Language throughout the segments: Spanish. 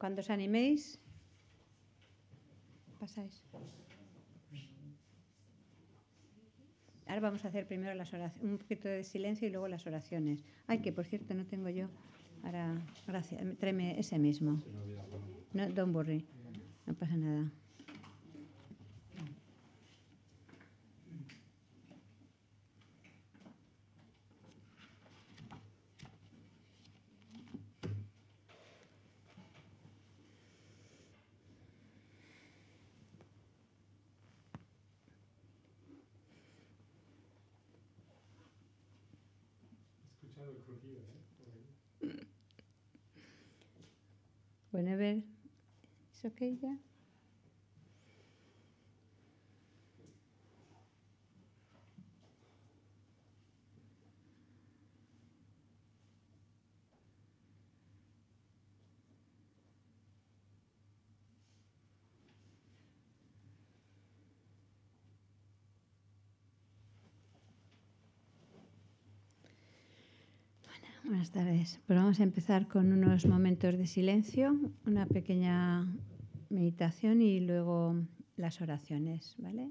Cuando os animéis, pasáis. Ahora vamos a hacer primero las oraciones, un poquito de silencio y luego las oraciones. Ay, que por cierto no tengo yo. Ahora, gracias, tráeme ese mismo. No, don't no pasa nada. Buenas tardes. Pues vamos a empezar con unos momentos de silencio, una pequeña meditación y luego las oraciones, ¿vale?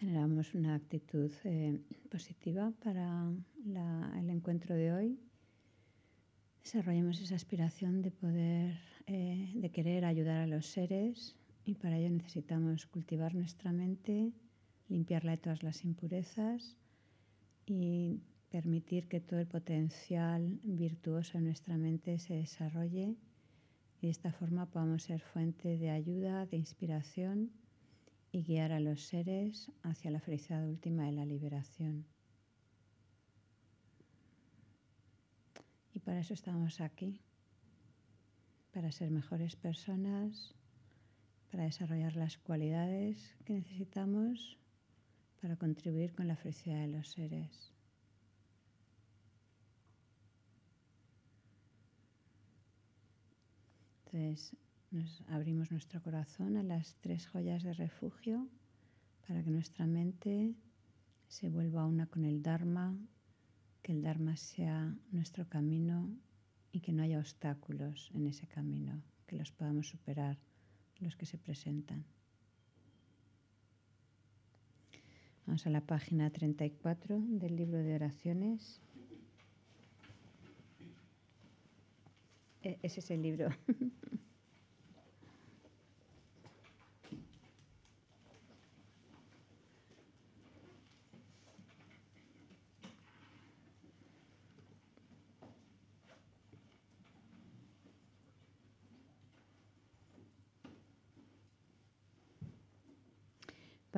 generamos una actitud eh, positiva para el encuentro de hoy. Desarrollemos esa aspiración de poder, eh, de querer ayudar a los seres y para ello necesitamos cultivar nuestra mente, limpiarla de todas las impurezas y permitir que todo el potencial virtuoso de nuestra mente se desarrolle y de esta forma podamos ser fuente de ayuda, de inspiración y guiar a los seres hacia la felicidad última de la liberación. Y para eso estamos aquí, para ser mejores personas, para desarrollar las cualidades que necesitamos para contribuir con la felicidad de los seres. Entonces, nos abrimos nuestro corazón a las tres joyas de refugio para que nuestra mente se vuelva una con el Dharma, que el Dharma sea nuestro camino y que no haya obstáculos en ese camino, que los podamos superar los que se presentan. Vamos a la página 34 del libro de oraciones. E, ese es el libro.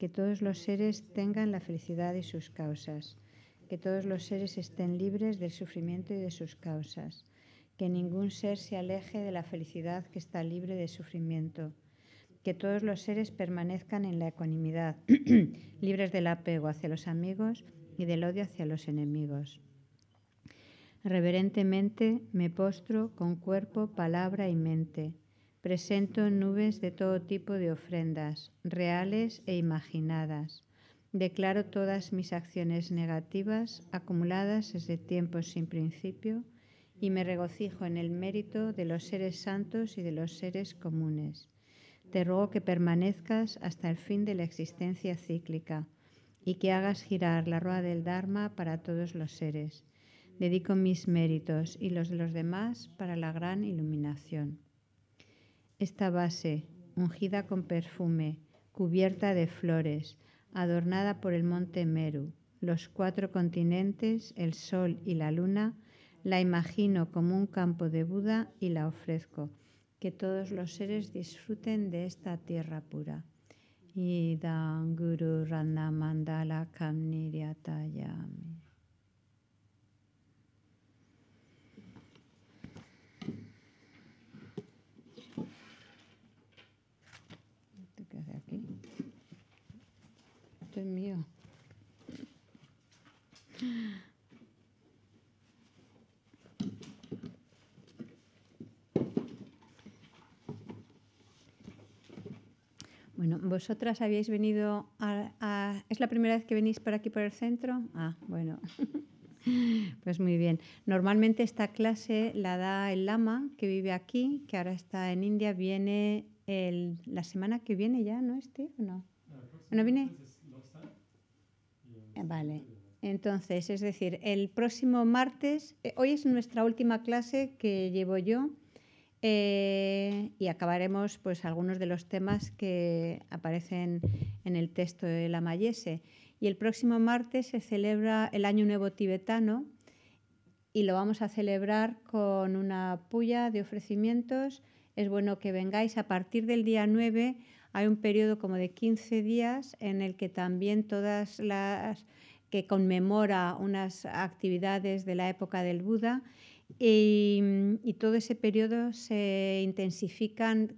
que todos los seres tengan la felicidad y sus causas, que todos los seres estén libres del sufrimiento y de sus causas, que ningún ser se aleje de la felicidad que está libre de sufrimiento, que todos los seres permanezcan en la ecuanimidad, libres del apego hacia los amigos y del odio hacia los enemigos. Reverentemente me postro con cuerpo, palabra y mente Presento nubes de todo tipo de ofrendas, reales e imaginadas. Declaro todas mis acciones negativas acumuladas desde tiempos sin principio y me regocijo en el mérito de los seres santos y de los seres comunes. Te ruego que permanezcas hasta el fin de la existencia cíclica y que hagas girar la rueda del Dharma para todos los seres. Dedico mis méritos y los de los demás para la gran iluminación esta base, ungida con perfume, cubierta de flores, adornada por el monte Meru, los cuatro continentes, el sol y la luna, la imagino como un campo de Buda y la ofrezco. Que todos los seres disfruten de esta tierra pura. Idam Guru Rana Mandala mío. Bueno, vosotras habíais venido a, ¿Es la primera vez que venís por aquí, por el centro? Ah, bueno. Pues muy bien. Normalmente esta clase la da el lama que vive aquí, que ahora está en India. Viene la semana que viene ya, ¿no, Steve? no? No, viene... Vale. Entonces, es decir, el próximo martes, eh, hoy es nuestra última clase que llevo yo eh, y acabaremos pues algunos de los temas que aparecen en el texto de la Mayese. Y el próximo martes se celebra el Año Nuevo Tibetano y lo vamos a celebrar con una puya de ofrecimientos. Es bueno que vengáis a partir del día 9 hay un periodo como de 15 días en el que también todas las que conmemora unas actividades de la época del Buda y, todo ese periodo se intensifican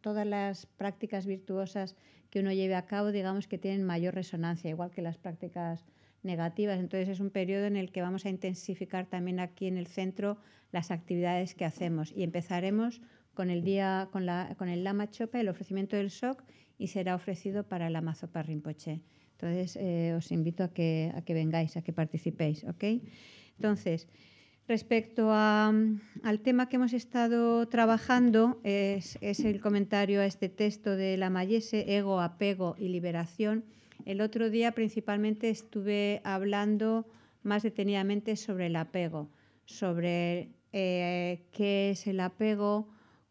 todas las prácticas virtuosas que uno lleve a cabo, digamos que tienen mayor resonancia, igual que las prácticas negativas. Entonces es un periodo en el que vamos a intensificar también aquí en el centro las actividades que hacemos y empezaremos con el, día, con, la, el Lama Chopa, el ofrecimiento del shock y será ofrecido para el amazopar Rinpoche. Entonces, eh, os invito a que, vengáis, a que participéis, ¿ok? Entonces, respecto al tema que hemos estado trabajando, es, el comentario a este texto de la Mayese, Ego, Apego y Liberación. El otro día principalmente estuve hablando más detenidamente sobre el apego, sobre eh, qué es el apego,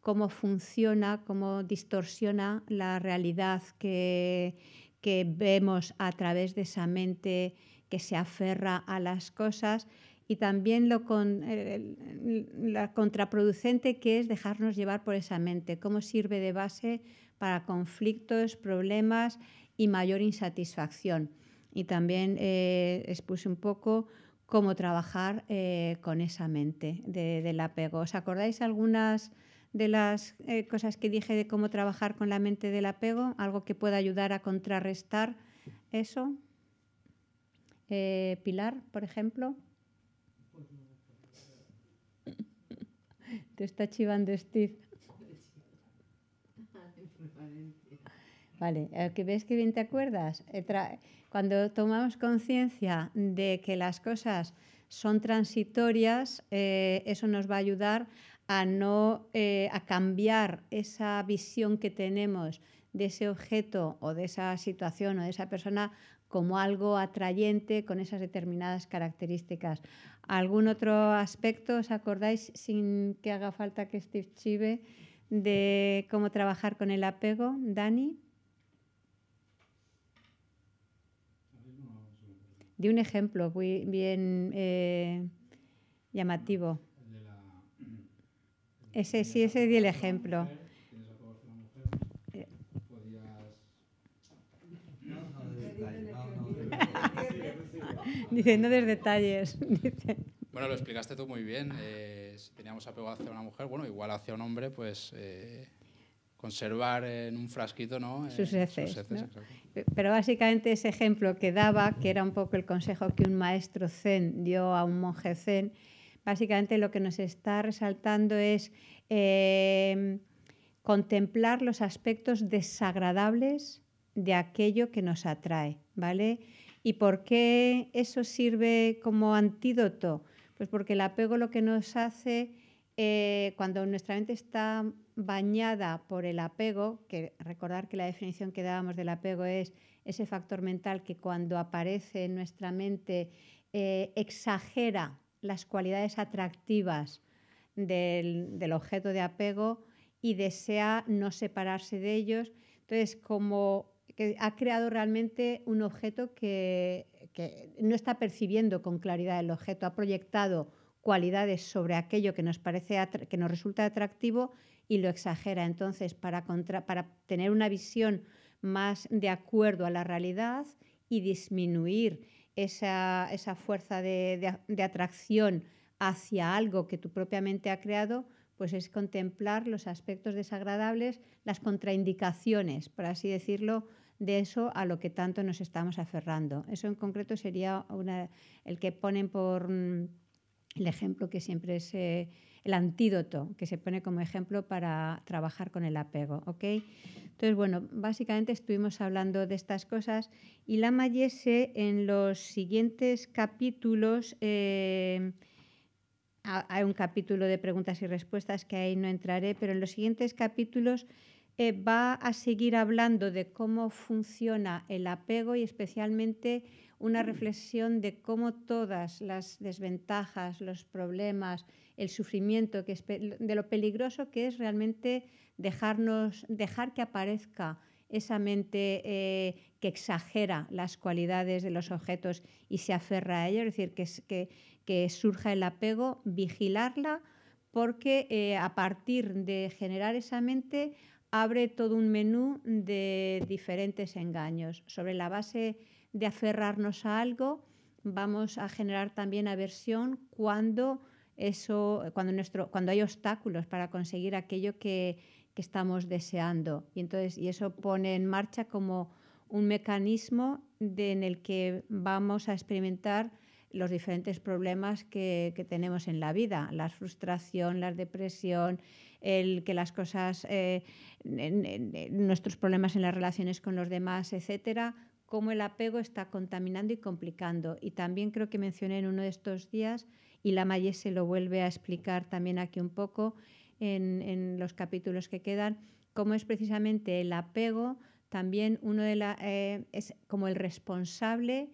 cómo funciona, cómo distorsiona la realidad que, vemos a través de esa mente que se aferra a las cosas y también lo, con, eh, contraproducente que es dejarnos llevar por esa mente, cómo sirve de base para conflictos, problemas y mayor insatisfacción. Y también eh, expuse un poco cómo trabajar eh, con esa mente del apego. ¿Os acordáis algunas de las eh, cosas que dije de cómo trabajar con la mente del apego, algo que pueda ayudar a contrarrestar eso. Eh, Pilar, por ejemplo. Te está chivando Steve. Vale, eh, que ves que bien te acuerdas. Cuando tomamos conciencia de que las cosas son transitorias, eso nos va a ayudar a no eh, a cambiar esa visión que tenemos de ese objeto o de esa situación o de esa persona como algo atrayente con esas determinadas características. ¿Algún otro aspecto os acordáis sin que haga falta que Steve chive de cómo trabajar con el apego, Dani? De un ejemplo muy bien eh, llamativo. Ese sí, ese di el ejemplo. diciendo no detalles. Bueno, lo explicaste tú muy bien. Eh, si teníamos apego hacia una mujer, bueno, igual hacia un hombre, pues eh, conservar en un frasquito, ¿no? sus eh, heces. Pero básicamente ese ejemplo que daba, que era un poco el consejo que un maestro zen dio a un monje zen, básicamente lo que nos está resaltando es em, contemplar los aspectos desagradables de aquello que nos atrae, ¿vale? ¿Y por qué eso sirve como antídoto? Pues porque el apego lo que nos hace, eh, cuando nuestra mente está bañada por el apego, que recordar que la definición que dábamos del apego es ese factor mental que cuando aparece en nuestra mente eh, exagera las cualidades atractivas del, objeto de apego y desea no separarse de ellos. Entonces, como que ha creado realmente un objeto que, no está percibiendo con claridad el objeto, ha proyectado cualidades sobre aquello que nos parece que nos resulta atractivo y lo exagera. Entonces, para, para tener una visión más de acuerdo a la realidad y disminuir esa, fuerza de, atracción hacia algo que tú propiamente mente ha creado, pues es contemplar los aspectos desagradables, las contraindicaciones, por así decirlo, de eso a lo que tanto nos estamos aferrando. Eso en concreto sería una, el que ponen por mm, el ejemplo que siempre se el antídoto que se pone como ejemplo para trabajar con el apego. ¿okay? Entonces, bueno, básicamente estuvimos hablando de estas cosas y la Mayese en los siguientes capítulos... Eh, hay un capítulo de preguntas y respuestas que ahí no entraré, pero en los siguientes capítulos eh, va a seguir hablando de cómo funciona el apego y especialmente una reflexión de cómo todas las desventajas, los problemas, el sufrimiento, de lo peligroso que es realmente dejarnos, dejar que aparezca esa mente eh, que exagera las cualidades de los objetos y se aferra a ello, es decir, que, que, surja el apego, vigilarla, porque eh, a partir de generar esa mente abre todo un menú de diferentes engaños sobre la base de aferrarnos a algo, vamos a generar también aversión cuando eso, cuando, nuestro, cuando hay obstáculos para conseguir aquello que, estamos deseando. Y entonces, y eso pone en marcha como un mecanismo en el que vamos a experimentar los diferentes problemas que, tenemos en la vida, la frustración, la depresión, el que las cosas, eh, nuestros problemas en las relaciones con los demás, etcétera, cómo el apego está contaminando y complicando. Y también creo que mencioné en uno de estos días, y la Maye se lo vuelve a explicar también aquí un poco en, los capítulos que quedan, cómo es precisamente el apego también uno de la, eh, es como el responsable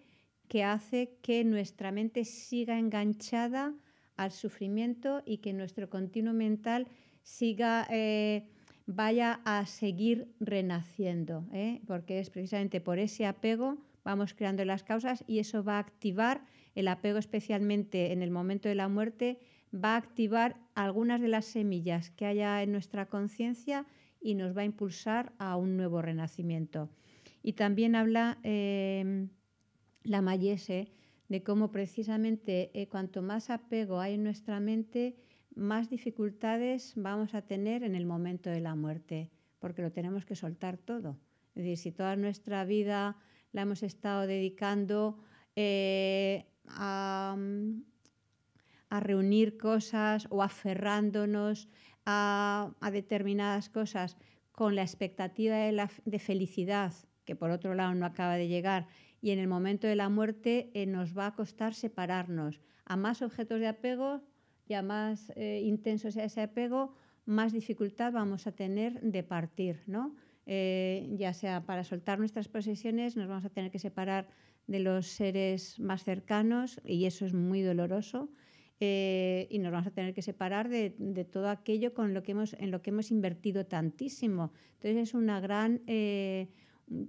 que hace que nuestra mente siga enganchada al sufrimiento y que nuestro continuo mental siga eh, vaya a seguir renaciendo, ¿eh? porque es precisamente por ese apego vamos creando las causas y eso va a activar el apego especialmente en el momento de la muerte, va a activar algunas de las semillas que haya en nuestra conciencia y nos va a impulsar a un nuevo renacimiento. Y también habla em, la Mayese de cómo precisamente eh, cuanto más apego hay en nuestra mente, más dificultades vamos a tener en el momento de la muerte, porque lo tenemos que soltar todo. Es decir, si toda nuestra vida la hemos estado dedicando eh, a, reunir cosas o aferrándonos a, determinadas cosas con la expectativa de, felicidad, que por otro lado no acaba de llegar, y en el momento de la muerte eh, nos va a costar separarnos. A más objetos de apego ya más eh, intenso sea ese apego, más dificultad vamos a tener de partir, ¿no? Eh, ya sea para soltar nuestras posesiones, nos vamos a tener que separar de los seres más cercanos y eso es muy doloroso. Eh, y nos vamos a tener que separar de, todo aquello con lo que hemos, en lo que hemos invertido tantísimo. Entonces es una gran,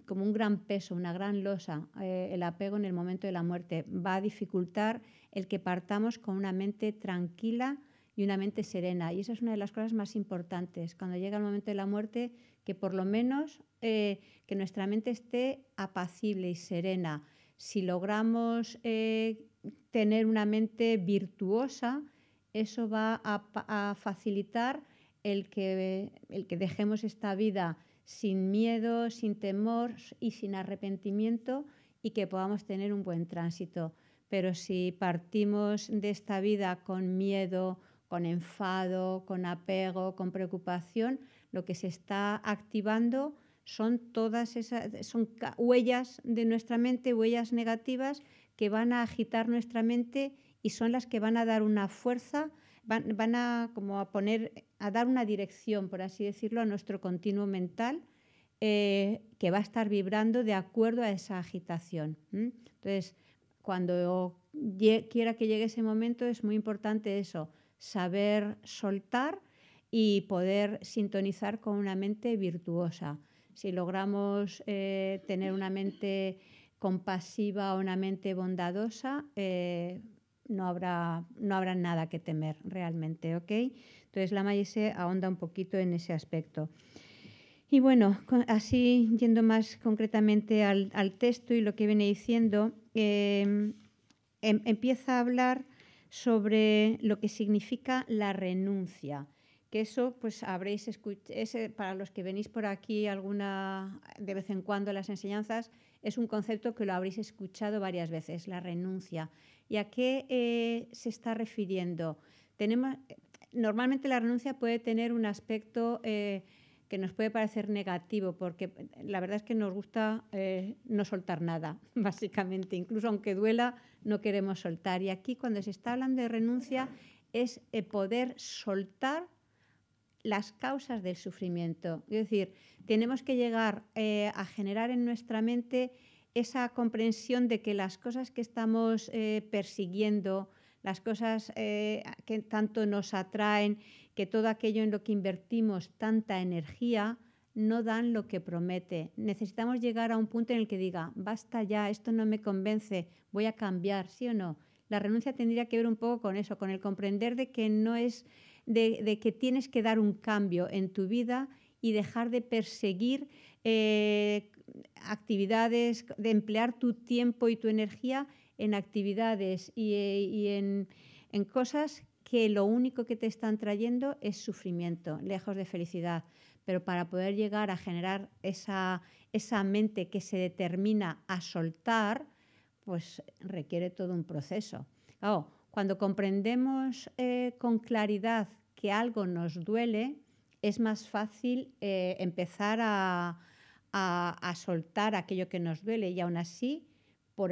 como un gran peso, una gran losa, eh, el apego en el momento de la muerte. Va a dificultar el que partamos con una mente tranquila y una mente serena. Y esa es una de las cosas más importantes. Cuando llega el momento de la muerte, que por lo menos eh, que nuestra mente esté apacible y serena. Si logramos eh, tener una mente virtuosa, eso va a, facilitar el que, el que dejemos esta vida sin miedo, sin temor y sin arrepentimiento y que podamos tener un buen tránsito. Pero si partimos de esta vida con miedo, con enfado, con apego, con preocupación, lo que se está activando son todas esas son huellas de nuestra mente, huellas negativas que van a agitar nuestra mente y son las que van a dar una fuerza van, a, como a poner, a dar una dirección, por así decirlo, a nuestro continuo mental eh, que va a estar vibrando de acuerdo a esa agitación. Entonces, cuando quiera que llegue ese momento, es muy importante eso, saber soltar y poder sintonizar con una mente virtuosa. Si logramos eh, tener una mente compasiva o una mente bondadosa, eh, no habrá, no habrá nada que temer realmente, ¿ok? Entonces la maya se ahonda un poquito en ese aspecto. Y bueno, así yendo más concretamente al, texto y lo que viene diciendo, em, em, empieza a hablar sobre lo que significa la renuncia. Que eso, pues habréis escuchado, para los que venís por aquí alguna de vez en cuando las enseñanzas, es un concepto que lo habréis escuchado varias veces, la renuncia. ¿Y a qué eh, se está refiriendo? Tenemos, normalmente la renuncia puede tener un aspecto eh, que nos puede parecer negativo, porque la verdad es que nos gusta eh, no soltar nada, básicamente. Incluso aunque duela, no queremos soltar. Y aquí cuando se está hablando de renuncia es poder soltar las causas del sufrimiento. Es decir, tenemos que llegar eh, a generar en nuestra mente esa comprensión de que las cosas que estamos eh, persiguiendo, las cosas eh, que tanto nos atraen, que todo aquello en lo que invertimos tanta energía, no dan lo que promete. Necesitamos llegar a un punto en el que diga, basta ya, esto no me convence, voy a cambiar, sí o no. La renuncia tendría que ver un poco con eso, con el comprender de que no es de, que tienes que dar un cambio en tu vida y dejar de perseguir eh, actividades, de emplear tu tiempo y tu energía en actividades y, eh, en, cosas que lo único que te están trayendo es sufrimiento, lejos de felicidad. Pero para poder llegar a generar esa, esa mente que se determina a soltar, pues requiere todo un proceso. Cuando comprendemos eh, con claridad que algo nos duele, es más fácil eh, empezar a, soltar aquello que nos duele y aún así, por,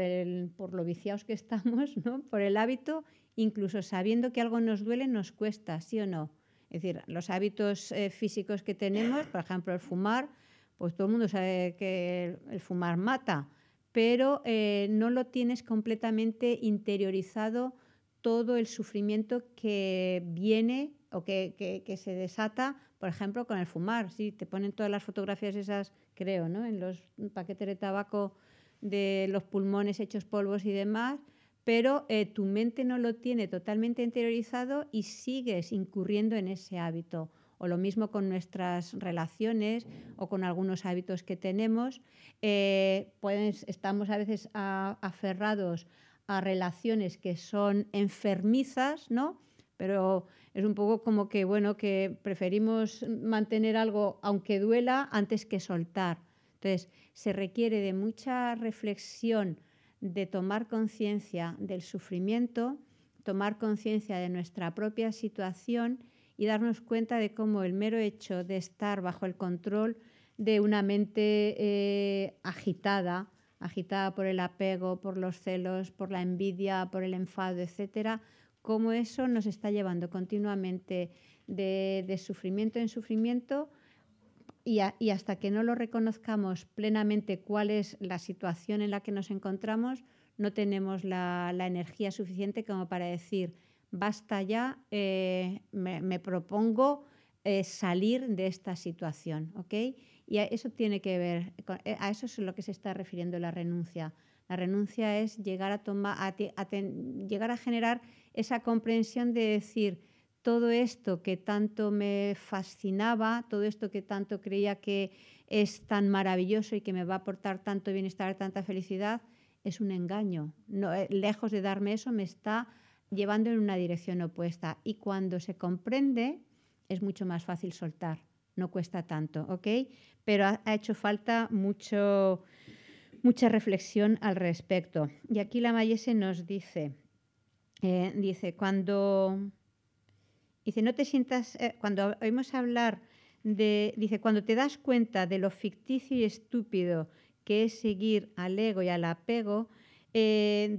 lo viciados que estamos, por el hábito, incluso sabiendo que algo nos duele, nos cuesta, ¿sí o no? Es decir, los hábitos eh, físicos que tenemos, por ejemplo, el fumar, pues todo el mundo sabe que el, fumar mata, pero no lo tienes completamente interiorizado todo el sufrimiento que viene o que, se desata, por ejemplo, con el fumar. Sí, te ponen todas las fotografías esas, creo, ¿no? en los paquetes de tabaco de los pulmones hechos polvos y demás, pero eh, tu mente no lo tiene totalmente interiorizado y sigues incurriendo en ese hábito. O lo mismo con nuestras relaciones o con algunos hábitos que tenemos. pues estamos a veces aferrados a relaciones que son enfermizas, ¿no? Pero es un poco como que, bueno, que preferimos mantener algo aunque duela antes que soltar. Entonces, se requiere de mucha reflexión, de tomar conciencia del sufrimiento, tomar conciencia de nuestra propia situación y darnos cuenta de cómo el mero hecho de estar bajo el control de una mente eh, agitada, agitada por el apego, por los celos, por la envidia, por el enfado, etcétera, cómo eso nos está llevando continuamente de, sufrimiento en sufrimiento y, hasta que no lo reconozcamos plenamente cuál es la situación en la que nos encontramos, no tenemos la, energía suficiente como para decir, basta ya, eh, me, propongo eh, salir de esta situación, ¿ok? Y eso tiene que ver, eh, a eso es lo que se está refiriendo la renuncia. La renuncia es llegar a, llegar a generar esa comprensión de decir, todo esto que tanto me fascinaba, todo esto que tanto creía que es tan maravilloso y que me va a aportar tanto bienestar, tanta felicidad, es un engaño. Eh, lejos de darme eso, me está llevando en una dirección opuesta. Y cuando se comprende, es mucho más fácil soltar no cuesta tanto, ¿ok? Pero ha, hecho falta mucho, mucha reflexión al respecto. Y aquí la Mayese nos dice, eh, dice, cuando, dice, no te sientas, eh, cuando oímos hablar de, dice, cuando te das cuenta de lo ficticio y estúpido que es seguir al ego y al apego, eh,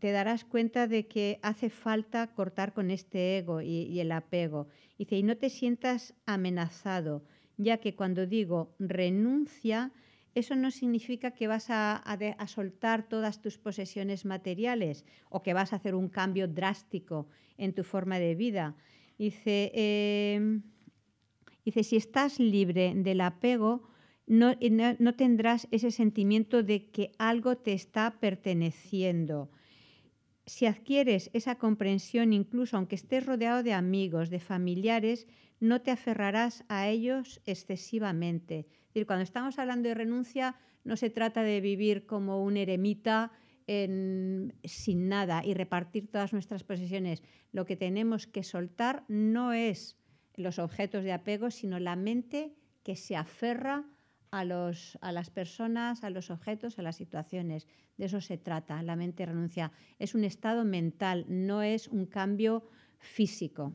te darás cuenta de que hace falta cortar con este ego y, el apego. dice, y no te sientas amenazado, ya que cuando digo renuncia, eso no significa que vas a, soltar todas tus posesiones materiales o que vas a hacer un cambio drástico en tu forma de vida. Dice, em, dice si estás libre del apego, no, tendrás ese sentimiento de que algo te está perteneciendo. Si adquieres esa comprensión, incluso aunque estés rodeado de amigos, de familiares, no te aferrarás a ellos excesivamente. Es cuando estamos hablando de renuncia, no se trata de vivir como un eremita sin nada y repartir todas nuestras posesiones. Lo que tenemos que soltar no es los objetos de apego, sino la mente que se aferra a, las personas, a los objetos, a las situaciones. De eso se trata, la mente renuncia. Es un estado mental, no es un cambio físico.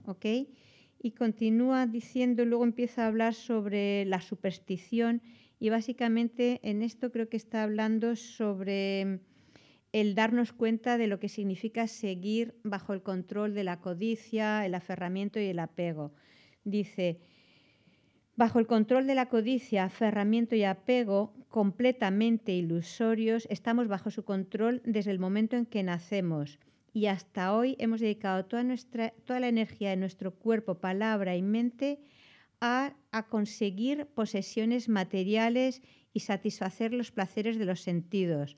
Y continúa diciendo, luego empieza a hablar sobre la superstición y básicamente en esto creo que está hablando sobre el darnos cuenta de lo que significa seguir bajo el control de la codicia, el aferramiento y el apego. Dice, Bajo el control de la codicia, aferramiento y apego completamente ilusorios, estamos bajo su control desde el momento en que nacemos. Y hasta hoy hemos dedicado toda, nuestra, toda la energía de nuestro cuerpo, palabra y mente a, conseguir posesiones materiales y satisfacer los placeres de los sentidos.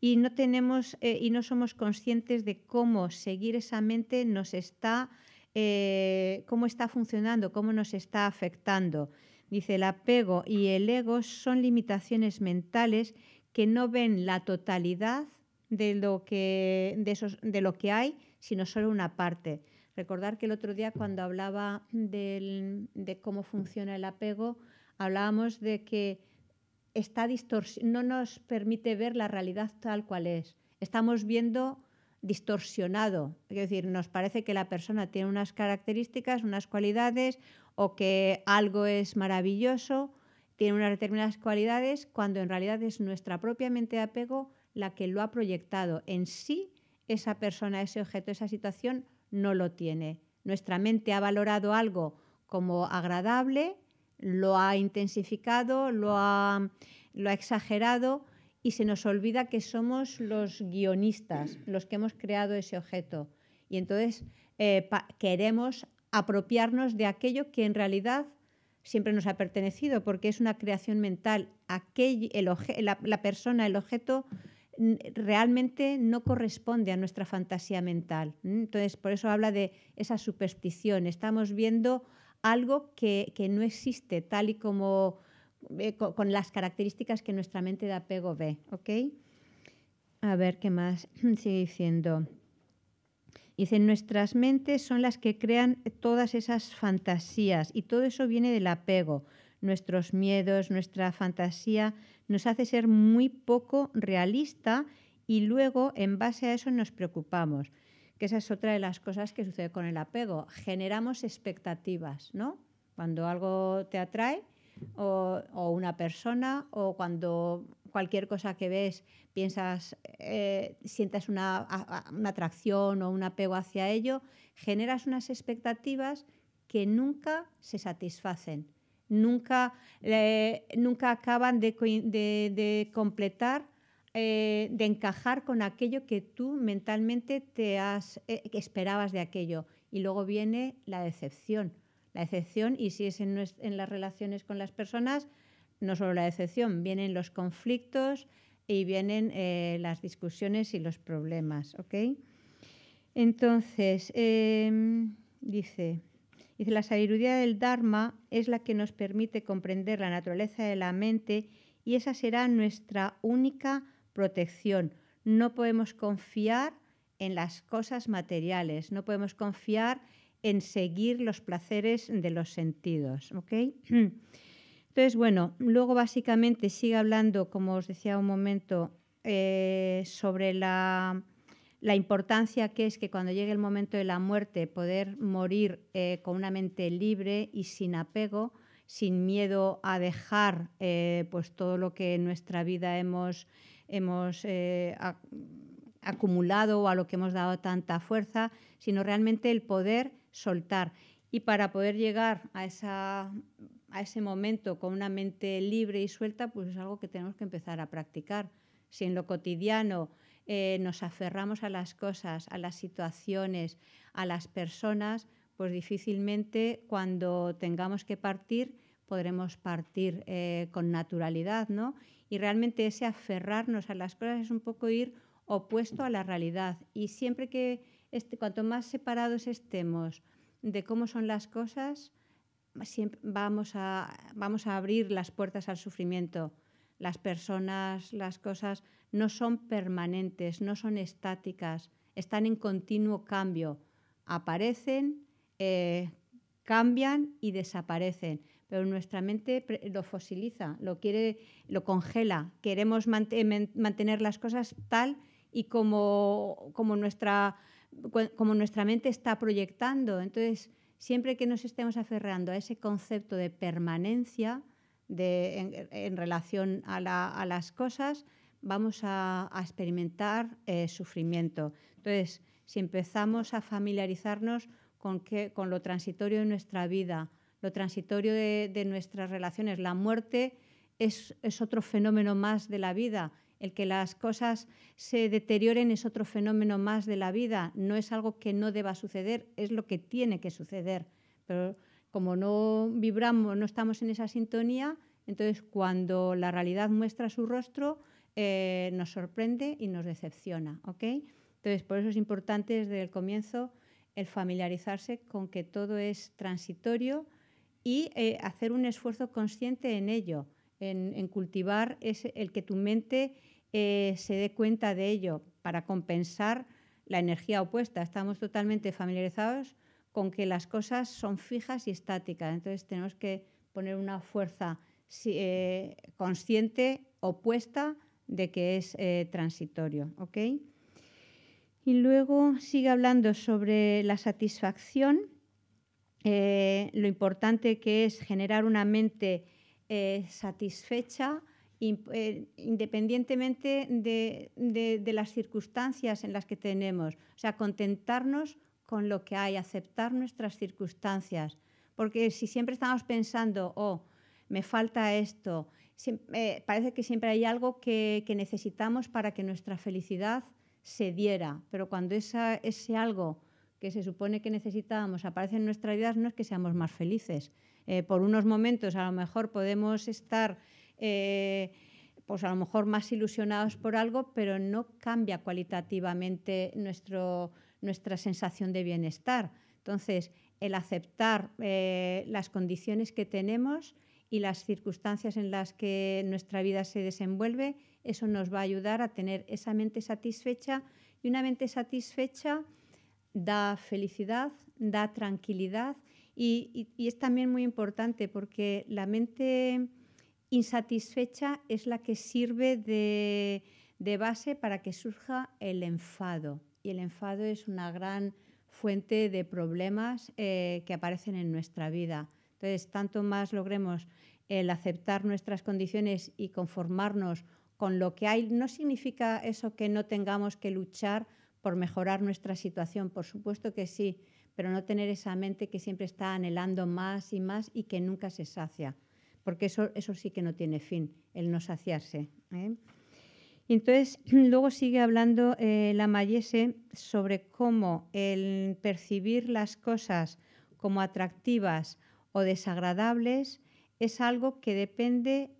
Y no, tenemos, eh, y no somos conscientes de cómo seguir esa mente nos está eh, cómo está funcionando, cómo nos está afectando. Dice, el apego y el ego son limitaciones mentales que no ven la totalidad de lo que, de de lo que hay, sino solo una parte. Recordar que el otro día cuando hablaba de cómo funciona el apego, hablábamos de que está no nos permite ver la realidad tal cual es. Estamos viendo distorsionado. Es decir, nos parece que la persona tiene unas características, unas cualidades, o que algo es maravilloso, tiene unas determinadas cualidades, cuando en realidad es nuestra propia mente de apego la que lo ha proyectado. En sí, esa persona, ese objeto, esa situación no lo tiene. Nuestra mente ha valorado algo como agradable, lo ha intensificado, lo ha, exagerado y se nos olvida que somos los guionistas, los que hemos creado ese objeto. Y entonces eh, queremos apropiarnos de aquello que en realidad siempre nos ha pertenecido, porque es una creación mental. la, persona, el objeto, realmente no corresponde a nuestra fantasía mental. Entonces, por eso habla de esa superstición. Estamos viendo algo que no existe, tal y como con, las características que nuestra mente de apego ve. ¿ok? A ver qué más sigue diciendo. Dice, nuestras mentes son las que crean todas esas fantasías y todo eso viene del apego. Nuestros miedos, nuestra fantasía nos hace ser muy poco realista y luego en base a eso nos preocupamos, que esa es otra de las cosas que sucede con el apego. Generamos expectativas, ¿no? Cuando algo te atrae, o, una persona o cuando cualquier cosa que ves piensas, eh, sientas una, atracción o un apego hacia ello, generas unas expectativas que nunca se satisfacen, nunca, nunca acaban de, completar, eh, de encajar con aquello que tú mentalmente te has, eh, esperabas de aquello. Y luego viene la decepción, excepción, y si es en, las relaciones con las personas, no solo la excepción, vienen los conflictos y vienen eh, las discusiones y los problemas. ¿ok? Entonces, em, dice, dice, la sabiduría del Dharma es la que nos permite comprender la naturaleza de la mente y esa será nuestra única protección. No podemos confiar en las cosas materiales, no podemos confiar en en seguir los placeres de los sentidos. ¿okay? Entonces, bueno, luego básicamente sigue hablando, como os decía un momento, eh, sobre la, importancia que es que cuando llegue el momento de la muerte poder morir eh, con una mente libre y sin apego, sin miedo a dejar eh, pues todo lo que en nuestra vida hemos, hemos acumulado o a lo que hemos dado tanta fuerza, sino realmente el poder soltar. Y para poder llegar a, esa, a ese momento con una mente libre y suelta, pues es algo que tenemos que empezar a practicar. Si en lo cotidiano eh, nos aferramos a las cosas, a las situaciones, a las personas, pues difícilmente cuando tengamos que partir podremos partir eh, con naturalidad, ¿no? Y realmente ese aferrarnos a las cosas es un poco ir opuesto a la realidad. Y siempre que este, cuanto más separados estemos de cómo son las cosas, vamos, a, vamos a abrir las puertas al sufrimiento. Las personas, las cosas no son permanentes, no son estáticas, están en continuo cambio. Aparecen, eh, cambian y desaparecen. Pero nuestra mente lo fosiliza, lo quiere, lo congela. Queremos mantener las cosas tal y como, como nuestra como nuestra mente está proyectando. Entonces, siempre que nos estemos aferrando a ese concepto de permanencia en, relación a, las cosas, vamos a, experimentar eh, sufrimiento. Entonces, si empezamos a familiarizarnos con, lo transitorio de nuestra vida, lo transitorio de, nuestras relaciones, la muerte es otro fenómeno más de la vida el que las cosas se deterioren es otro fenómeno más de la vida, no es algo que no deba suceder, es lo que tiene que suceder. Pero como no vibramos, no estamos en esa sintonía, entonces cuando la realidad muestra su rostro, eh, nos sorprende y nos decepciona. Entonces, por eso es importante desde el comienzo el familiarizarse con que todo es transitorio y eh, hacer un esfuerzo consciente en ello en, cultivar es el que tu mente eh, se dé cuenta de ello para compensar la energía opuesta. Estamos totalmente familiarizados con que las cosas son fijas y estáticas, entonces tenemos que poner una fuerza eh, consciente opuesta de que es eh, transitorio. Y luego sigue hablando sobre la satisfacción, lo importante que es generar una mente eh, satisfecha eh, independientemente de, las circunstancias en las que tenemos. O sea, contentarnos con lo que hay, aceptar nuestras circunstancias. Porque si siempre estamos pensando, oh, me falta esto, eh, parece que siempre hay algo que, necesitamos para que nuestra felicidad se diera. Pero cuando ese algo que se supone que necesitábamos aparece en nuestra vida, no es que seamos más felices, eh, por unos momentos a lo mejor podemos estar... Eh, pues a lo mejor más ilusionados por algo, pero no cambia cualitativamente nuestra sensación de bienestar. Entonces, el aceptar eh, las condiciones que tenemos y las circunstancias en las que nuestra vida se desenvuelve, eso nos va a ayudar a tener esa mente satisfecha y una mente satisfecha da felicidad, da tranquilidad y, es también muy importante porque la mente insatisfecha es la que sirve de, base para que surja el enfado. Y el enfado es una gran fuente de problemas eh, que aparecen en nuestra vida. Entonces, tanto más logremos el aceptar nuestras condiciones y conformarnos con lo que hay, no significa eso que no tengamos que luchar por mejorar nuestra situación, por supuesto que sí, pero no tener esa mente que siempre está anhelando más y más y que nunca se sacia, porque eso, sí que no tiene fin, el no saciarse. ¿eh? entonces luego sigue hablando eh, la Mayese sobre cómo el percibir las cosas como atractivas o desagradables es algo que depende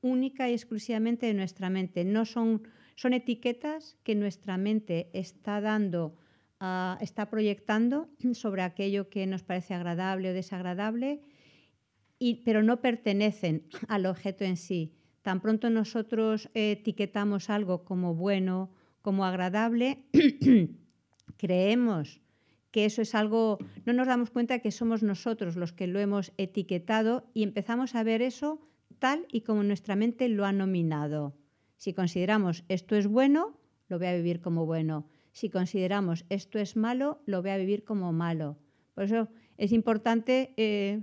única y exclusivamente de nuestra mente. No son, son etiquetas que nuestra mente está dando Ah, está proyectando sobre aquello que nos parece agradable o desagradable, pero no pertenecen al objeto en sí. Tan pronto nosotros eh, etiquetamos algo como bueno, como agradable, creemos que eso es algo, no nos damos cuenta que somos nosotros los que lo hemos etiquetado y empezamos a ver eso tal y como nuestra mente lo ha nominado. Si consideramos esto es bueno, lo voy a vivir como bueno si consideramos esto es malo, lo voy a vivir como malo. Por eso es importante eh,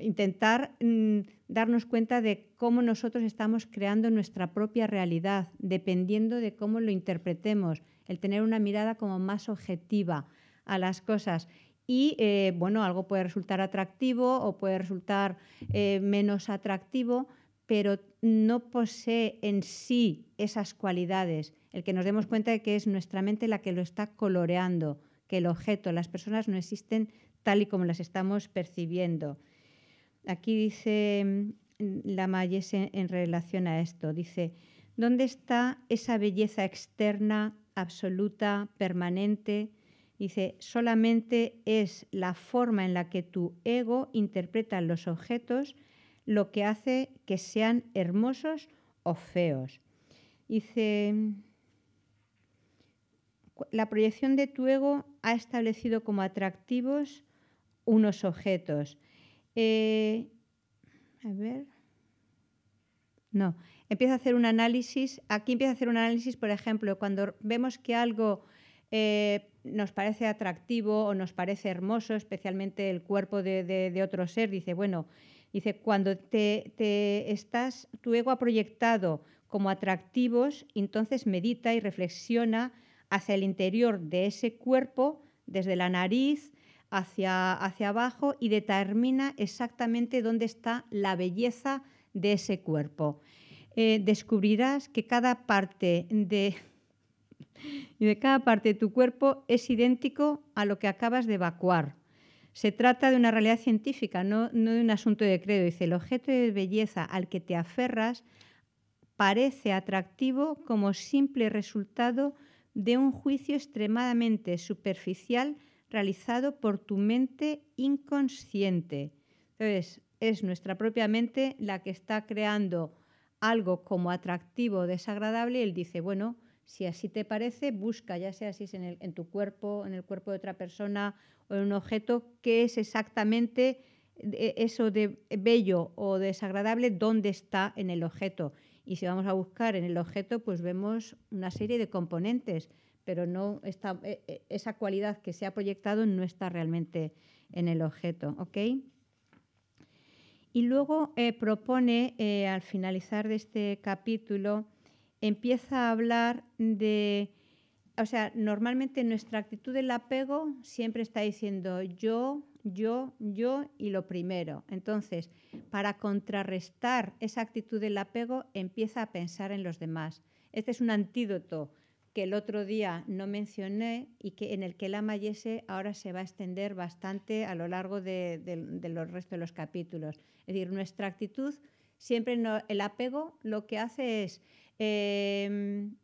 intentar mm, darnos cuenta de cómo nosotros estamos creando nuestra propia realidad, dependiendo de cómo lo interpretemos, el tener una mirada como más objetiva a las cosas. Y eh, bueno, algo puede resultar atractivo o puede resultar eh, menos atractivo, pero no posee en sí esas cualidades. El que nos demos cuenta de que es nuestra mente la que lo está coloreando, que el objeto, las personas no existen tal y como las estamos percibiendo. Aquí dice mm, la en, en relación a esto, dice, ¿dónde está esa belleza externa, absoluta, permanente? Dice, solamente es la forma en la que tu ego interpreta los objetos, lo que hace que sean hermosos o feos. Dice, la proyección de tu ego ha establecido como atractivos unos objetos. Eh, a ver. No, empieza a hacer un análisis. Aquí empieza a hacer un análisis, por ejemplo, cuando vemos que algo eh, nos parece atractivo o nos parece hermoso, especialmente el cuerpo de otro ser, dice, bueno, Dice, cuando te, estás, tu ego ha proyectado como atractivos, entonces medita y reflexiona hacia el interior de ese cuerpo, desde la nariz hacia, hacia abajo, y determina exactamente dónde está la belleza de ese cuerpo. Eh, descubrirás que cada parte de, de cada parte de tu cuerpo es idéntico a lo que acabas de evacuar. Se trata de una realidad científica, no, de un asunto de credo. Dice, el objeto de belleza al que te aferras parece atractivo como simple resultado de un juicio extremadamente superficial realizado por tu mente inconsciente. Entonces, es nuestra propia mente la que está creando algo como atractivo o desagradable él dice, bueno, si así te parece, busca, ya sea si es en, tu cuerpo, en el cuerpo de otra persona o en un objeto, qué es exactamente eso de bello o desagradable, dónde está en el objeto. Y si vamos a buscar en el objeto, pues vemos una serie de componentes, pero no e, e, esa cualidad que se ha proyectado no está realmente en el objeto. Y luego eh, propone, eh, al finalizar de este capítulo, empieza a hablar de, o sea, normalmente nuestra actitud del apego siempre está diciendo yo, yo, yo y lo primero. Entonces, para contrarrestar esa actitud del apego, empieza a pensar en los demás. Este es un antídoto que el otro día no mencioné y que en el que la Mayese ahora se va a extender bastante a lo largo de, los restos de los capítulos. Es decir, nuestra actitud siempre el apego lo que hace es Em,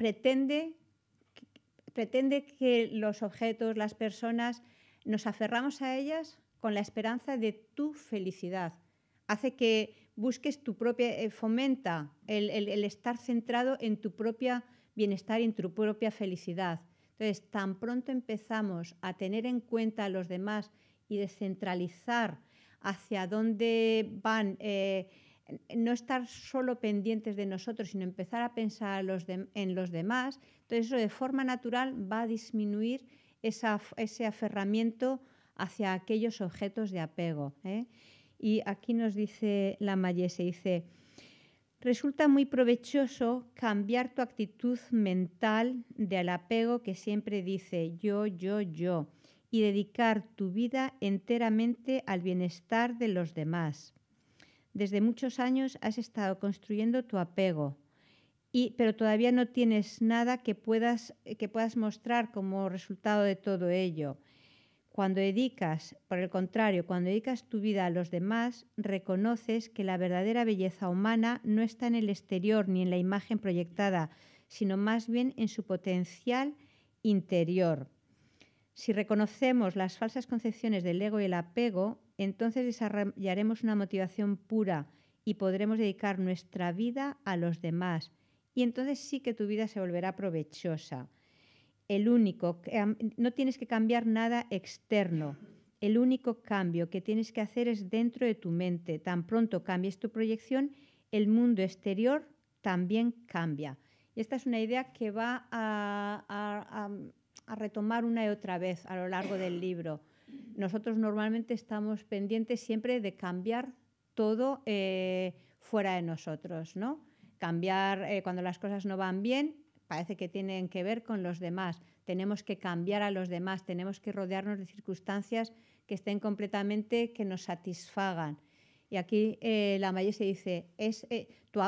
pretende, pretende que los objetos, las personas, nos aferramos a ellas con la esperanza de tu felicidad. Hace que busques tu propia, eh, fomenta el, estar centrado en tu propia bienestar y en tu propia felicidad. Entonces, tan pronto empezamos a tener en cuenta a los demás y descentralizar hacia dónde van eh, no estar solo pendientes de nosotros, sino empezar a pensar en los demás, entonces eso de forma natural va a disminuir ese aferramiento hacia aquellos objetos de apego. ¿eh? Y aquí nos dice la Mayese, dice, resulta muy provechoso cambiar tu actitud mental del apego que siempre dice yo, yo, yo, y dedicar tu vida enteramente al bienestar de los demás desde muchos años has estado construyendo tu apego, y, pero todavía no tienes nada que puedas, que puedas mostrar como resultado de todo ello. Cuando dedicas, por el contrario, cuando dedicas tu vida a los demás, reconoces que la verdadera belleza humana no está en el exterior ni en la imagen proyectada, sino más bien en su potencial interior. Si reconocemos las falsas concepciones del ego y el apego, entonces desarrollaremos una motivación pura y podremos dedicar nuestra vida a los demás. Y entonces sí que tu vida se volverá provechosa. El único, no tienes que cambiar nada externo. El único cambio que tienes que hacer es dentro de tu mente. Tan pronto cambies tu proyección, el mundo exterior también cambia. Y esta es una idea que va a, a retomar una y otra vez a lo largo del libro. Nosotros normalmente estamos pendientes siempre de cambiar todo eh, fuera de nosotros, ¿no? Cambiar eh, cuando las cosas no van bien, parece que tienen que ver con los demás. Tenemos que cambiar a los demás, tenemos que rodearnos de circunstancias que estén completamente, que nos satisfagan. Y aquí eh, la mayoría se dice, es,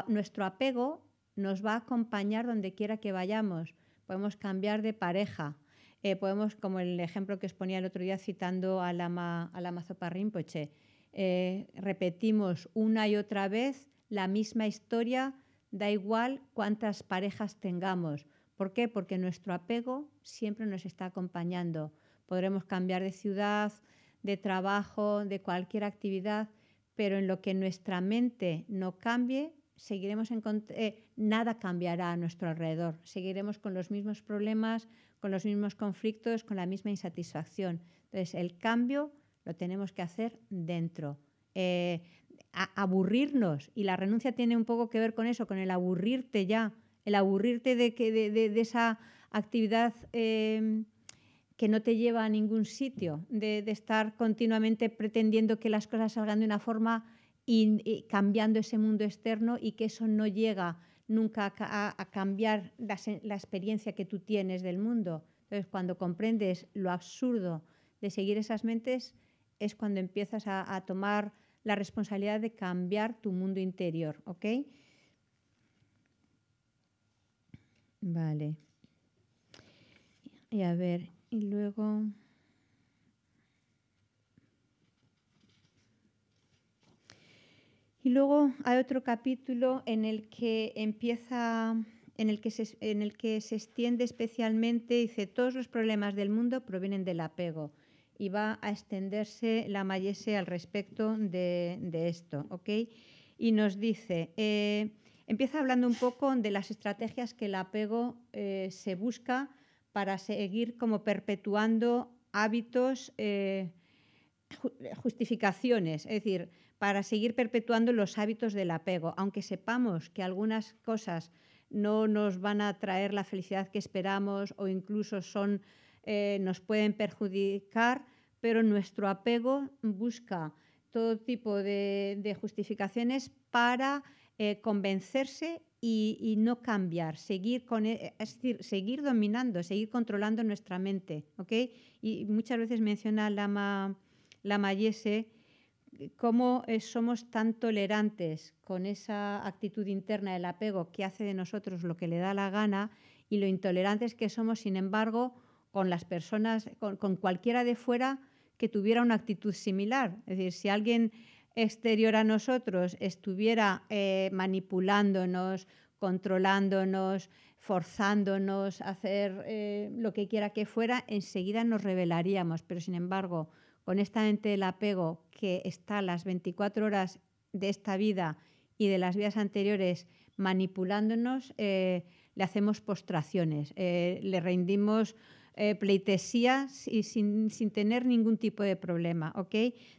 nuestro apego nos va a acompañar donde quiera que vayamos. Podemos cambiar de pareja, eh, podemos, como el ejemplo que os ponía el otro día citando a la a Rinpoche, pues, eh, repetimos una y otra vez la misma historia, da igual cuántas parejas tengamos. ¿Por qué? Porque nuestro apego siempre nos está acompañando. Podremos cambiar de ciudad, de trabajo, de cualquier actividad, pero en lo que nuestra mente no cambie, seguiremos eh, nada cambiará a nuestro alrededor. Seguiremos con los mismos problemas, con los mismos conflictos, con la misma insatisfacción. Entonces, el cambio lo tenemos que hacer dentro. Eh, aburrirnos, y la renuncia tiene un poco que ver con eso, con el aburrirte ya, el aburrirte de, que, de, esa actividad em, que no te lleva a ningún sitio, de, estar continuamente pretendiendo que las cosas salgan de una forma y eh, cambiando ese mundo externo y que eso no llega nunca a, cambiar la, experiencia que tú tienes del mundo. Entonces, cuando comprendes lo absurdo de seguir esas mentes, es cuando empiezas a, a tomar la responsabilidad de cambiar tu mundo interior, ¿ok? Vale. Y a ver, y luego... Y luego hay otro capítulo en el que empieza, en el que, se, extiende especialmente, dice, todos los problemas del mundo provienen del apego y va a extenderse la Mayese al respecto de, esto, ¿ok? Y nos dice, eh, empieza hablando un poco de las estrategias que el apego eh, se busca para seguir como perpetuando hábitos, eh, justificaciones, es decir, para seguir perpetuando los hábitos del apego, aunque sepamos que algunas cosas no nos van a traer la felicidad que esperamos o incluso son, eh, nos pueden perjudicar, pero nuestro apego busca todo tipo de, justificaciones para eh, convencerse y, no cambiar, seguir, e, es decir, seguir dominando, seguir controlando nuestra mente. Y muchas veces menciona Lama, Lama Yese cómo eh, somos tan tolerantes con esa actitud interna del apego que hace de nosotros lo que le da la gana y lo intolerantes que somos, sin embargo, con las personas, con, cualquiera de fuera que tuviera una actitud similar. Es decir, si alguien exterior a nosotros estuviera eh, manipulándonos, controlándonos, forzándonos a hacer eh, lo que quiera que fuera, enseguida nos revelaríamos. Pero sin embargo, honestamente el apego que está las 24 horas de esta vida y de las vidas anteriores manipulándonos, eh, le hacemos postraciones, eh, le rendimos pleitesía eh, pleitesías y sin, tener ningún tipo de problema, ¿ok?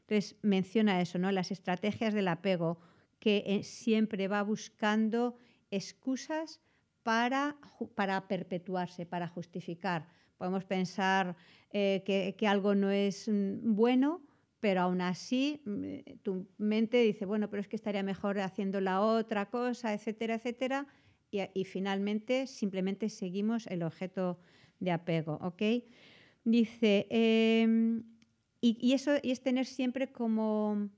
Entonces menciona eso, ¿no? Las estrategias del apego que siempre va buscando excusas para perpetuarse, para justificar, Podemos pensar eh, que, algo no es mm, bueno, pero aún así mm, tu mente dice, bueno, pero es que estaría mejor haciendo la otra cosa, etcétera, etcétera. Y, finalmente simplemente seguimos el objeto de apego. ¿ok? Dice, em, y, eso es tener siempre como,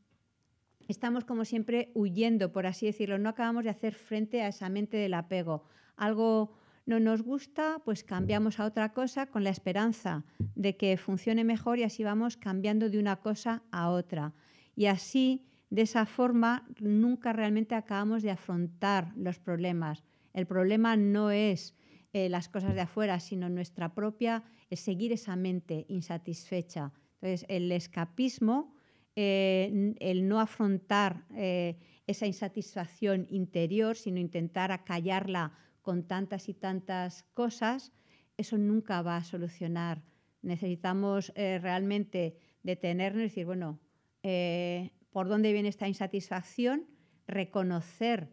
estamos como siempre huyendo, por así decirlo, no acabamos de hacer frente a esa mente del apego. Algo no nos gusta, pues cambiamos a otra cosa con la esperanza de que funcione mejor y así vamos cambiando de una cosa a otra. Y así, de esa forma, nunca realmente acabamos de afrontar los problemas. El problema no es eh, las cosas de afuera, sino nuestra propia, es seguir esa mente insatisfecha. Entonces, el escapismo, eh, el no afrontar eh, esa insatisfacción interior, sino intentar acallarla con tantas y tantas cosas, eso nunca va a solucionar. Necesitamos eh, realmente detenernos y decir, bueno, eh, ¿por dónde viene esta insatisfacción? Reconocer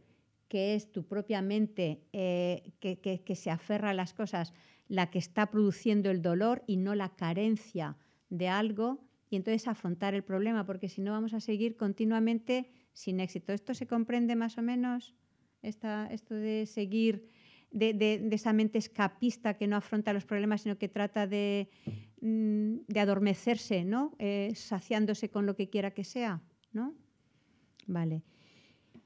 que es tu propia mente eh, que, se aferra a las cosas la que está produciendo el dolor y no la carencia de algo, y entonces afrontar el problema, porque si no vamos a seguir continuamente sin éxito. ¿Esto se comprende más o menos? esto de seguir de, esa mente escapista que no afronta los problemas, sino que trata de, mm, adormecerse, ¿no? Eh, saciándose con lo que quiera que sea, ¿no? Vale.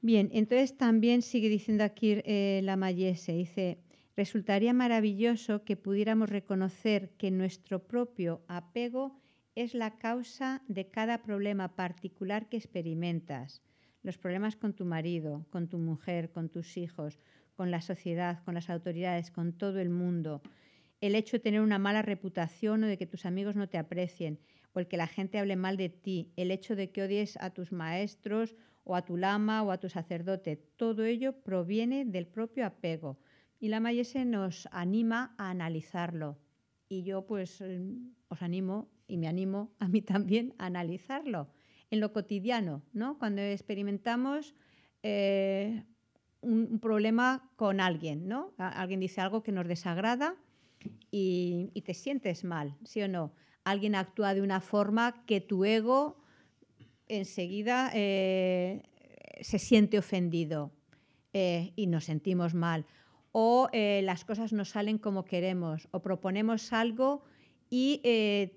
Bien, entonces también sigue diciendo aquí eh, la Mayese, dice, resultaría maravilloso que pudiéramos reconocer que nuestro propio apego es la causa de cada problema particular que experimentas. Los problemas con tu marido, con tu mujer, con tus hijos, con la sociedad, con las autoridades, con todo el mundo, el hecho de tener una mala reputación o de que tus amigos no te aprecien, o el que la gente hable mal de ti, el hecho de que odies a tus maestros o a tu lama o a tu sacerdote, todo ello proviene del propio apego. Y la Mayese nos anima a analizarlo. Y yo pues mm, os animo y me animo a mí también a analizarlo en lo cotidiano, ¿no? Cuando experimentamos eh, un, problema con alguien, ¿no? Alguien dice algo que nos desagrada y, te sientes mal, ¿sí o no? Alguien actúa de una forma que tu ego enseguida eh, se siente ofendido eh, y nos sentimos mal. O eh, las cosas no salen como queremos, o proponemos algo y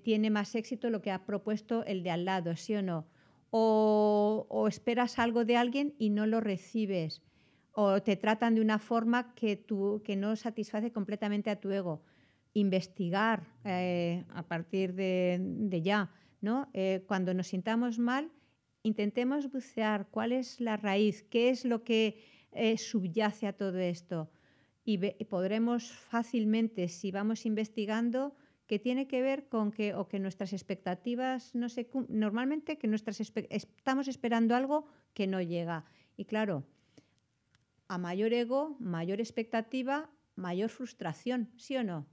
tiene más éxito lo que ha propuesto el de al lado, ¿sí o no? O, o, esperas algo de alguien y no lo recibes, o te tratan de una forma que, tú, que no satisface completamente a tu ego. Investigar eh, a partir de, ya, ¿no? Eh, cuando nos sintamos mal, intentemos bucear cuál es la raíz, qué es lo que eh, subyace a todo esto. Y, podremos fácilmente, si vamos investigando, que tiene que ver con que o que nuestras expectativas no sé, normalmente que nuestras estamos esperando algo que no llega. Y claro, a mayor ego, mayor expectativa, mayor frustración, ¿sí o no?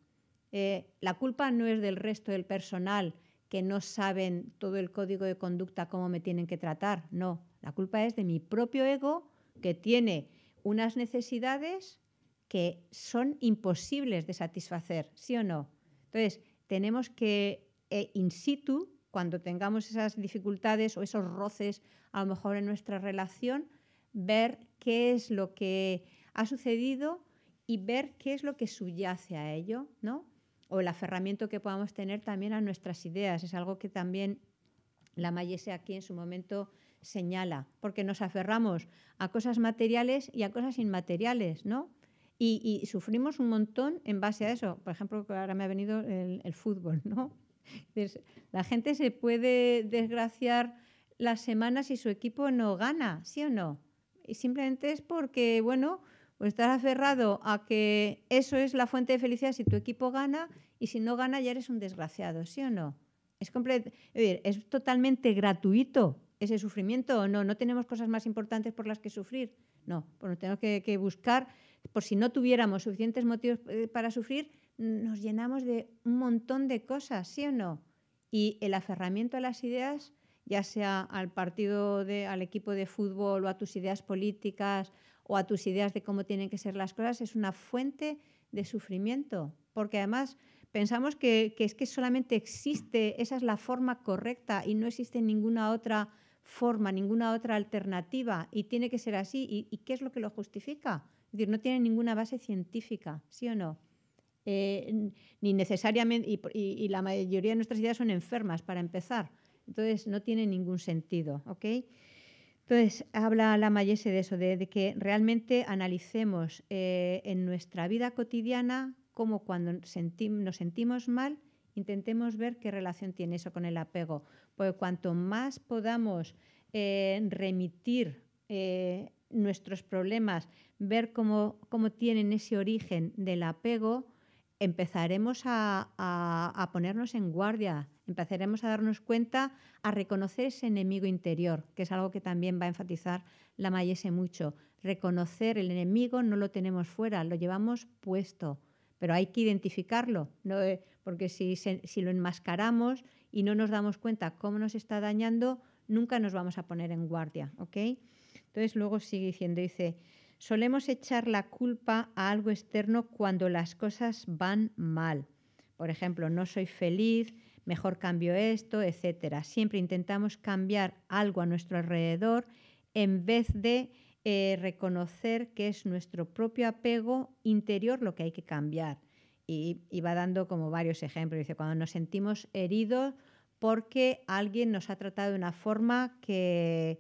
Eh, la culpa no es del resto del personal que no saben todo el código de conducta, cómo me tienen que tratar, no, la culpa es de mi propio ego que tiene unas necesidades que son imposibles de satisfacer, ¿sí o no? Entonces, tenemos que eh, in situ, cuando tengamos esas dificultades o esos roces, a lo mejor en nuestra relación, ver qué es lo que ha sucedido y ver qué es lo que subyace a ello, ¿no? O el aferramiento que podamos tener también a nuestras ideas. Es algo que también la Mayese aquí en su momento señala, porque nos aferramos a cosas materiales y a cosas inmateriales, ¿no? Y, sufrimos un montón en base a eso. Por ejemplo, ahora me ha venido el, fútbol, ¿no? la gente se puede desgraciar las semanas si su equipo no gana, ¿sí o no? y simplemente es porque, bueno, pues estás aferrado a que eso es la fuente de felicidad si tu equipo gana y si no gana ya eres un desgraciado, ¿sí o no? Es, es totalmente gratuito ese sufrimiento o no, no tenemos cosas más importantes por las que sufrir. No, pues no tenemos que buscar, por si no tuviéramos suficientes motivos eh, para sufrir, nos llenamos de un montón de cosas, ¿sí o no? Y el aferramiento a las ideas ya sea al partido, al equipo de fútbol o a tus ideas políticas o a tus ideas de cómo tienen que ser las cosas, es una fuente de sufrimiento. Porque además pensamos que, es que solamente existe, esa es la forma correcta y no existe ninguna otra forma, ninguna otra alternativa y tiene que ser así. ¿Y, qué es lo que lo justifica? Es decir, no tiene ninguna base científica, ¿sí o no? Eh, ni necesariamente, y la mayoría de nuestras ideas son enfermas, para empezar entonces no tiene ningún sentido, ¿ok? Entonces habla la Mayese de eso, de, que realmente analicemos eh, en nuestra vida cotidiana cómo cuando nos sentimos mal, intentemos ver qué relación tiene eso con el apego. Porque cuanto más podamos eh, remitir eh, nuestros problemas, ver cómo, tienen ese origen del apego, empezaremos a ponernos en guardia empezaremos a darnos cuenta, a reconocer ese enemigo interior, que es algo que también va a enfatizar la Mayese mucho. Reconocer el enemigo no lo tenemos fuera, lo llevamos puesto, pero hay que identificarlo, eh, porque si, si lo enmascaramos y no nos damos cuenta cómo nos está dañando, nunca nos vamos a poner en guardia. ¿ok? Entonces luego sigue diciendo, dice, solemos echar la culpa a algo externo cuando las cosas van mal. Por ejemplo, no soy feliz, mejor cambio esto, etcétera. Siempre intentamos cambiar algo a nuestro alrededor en vez de eh, reconocer que es nuestro propio apego interior lo que hay que cambiar. Y, va dando como varios ejemplos. Dice, cuando nos sentimos heridos porque alguien nos ha tratado de una forma que,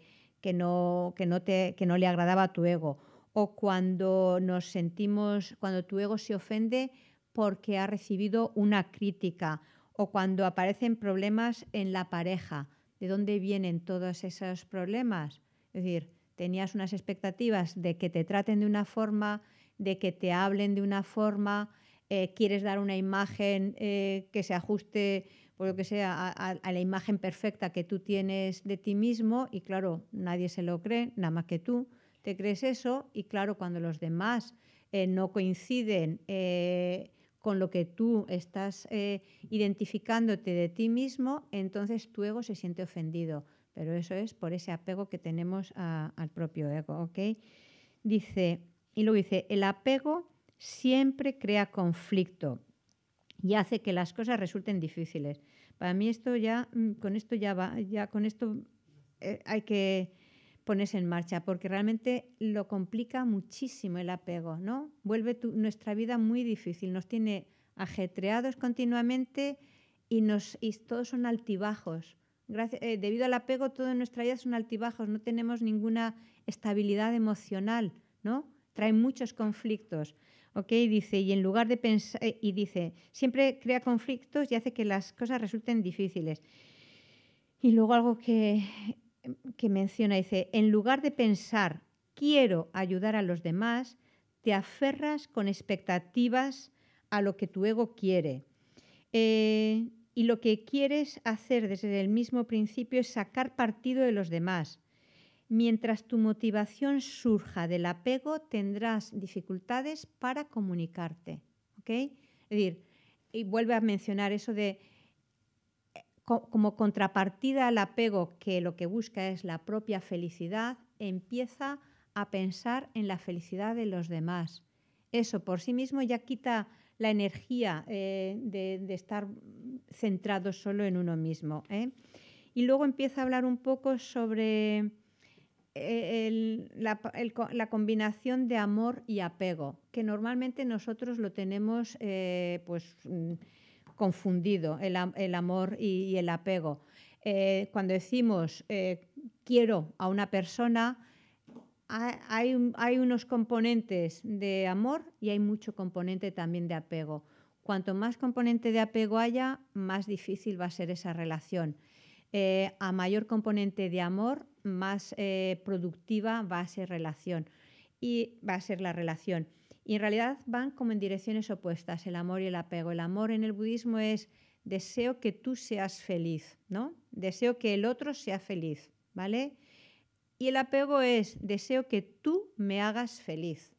no, que, no, te, que no le agradaba a tu ego. O cuando nos sentimos, cuando tu ego se ofende porque ha recibido una crítica o cuando aparecen problemas en la pareja. ¿De dónde vienen todos esos problemas? Es decir, tenías unas expectativas de que te traten de una forma, de que te hablen de una forma, eh, quieres dar una imagen eh, que se ajuste, por pues lo que sea, a, la imagen perfecta que tú tienes de ti mismo y claro, nadie se lo cree, nada más que tú te crees eso y claro, cuando los demás eh, no coinciden con lo que tú estás eh, identificándote de ti mismo, entonces tu ego se siente ofendido. Pero eso es por ese apego que tenemos al propio ego, ¿ok? Dice, y luego dice, el apego siempre crea conflicto y hace que las cosas resulten difíciles. Para mí esto ya, mm, con esto ya va, ya con esto eh, hay que pones en marcha, porque realmente lo complica muchísimo el apego, ¿no? Vuelve nuestra vida muy difícil, nos tiene ajetreados continuamente y, nos, todos son altibajos. Gracias, eh, debido al apego, todo nuestra vida son altibajos, no tenemos ninguna estabilidad emocional, ¿no? Trae muchos conflictos. ¿ok? Dice, y en lugar de pensar, eh, y dice, siempre crea conflictos y hace que las cosas resulten difíciles. Y luego algo que que menciona, dice, en lugar de pensar, quiero ayudar a los demás, te aferras con expectativas a lo que tu ego quiere. Eh, y lo que quieres hacer desde el mismo principio es sacar partido de los demás. Mientras tu motivación surja del apego, tendrás dificultades para comunicarte. ¿okay? Es decir, y vuelve a mencionar eso de como contrapartida al apego que lo que busca es la propia felicidad, empieza a pensar en la felicidad de los demás. Eso por sí mismo ya quita la energía eh, de, estar centrado solo en uno mismo. ¿eh? Y luego empieza a hablar un poco sobre eh, la, combinación de amor y apego, que normalmente nosotros lo tenemos pues mm, confundido el, amor y, el apego. Eh, cuando decimos eh, quiero a una persona, hay, unos componentes de amor y hay mucho componente también de apego. Cuanto más componente de apego haya, más difícil va a ser esa relación. Eh, a mayor componente de amor, más productiva va a ser relación y va a ser la relación. Y en realidad van como en direcciones opuestas, el amor y el apego. El amor en el budismo es deseo que tú seas feliz, ¿no? Deseo que el otro sea feliz, ¿vale? Y el apego es deseo que tú me hagas feliz.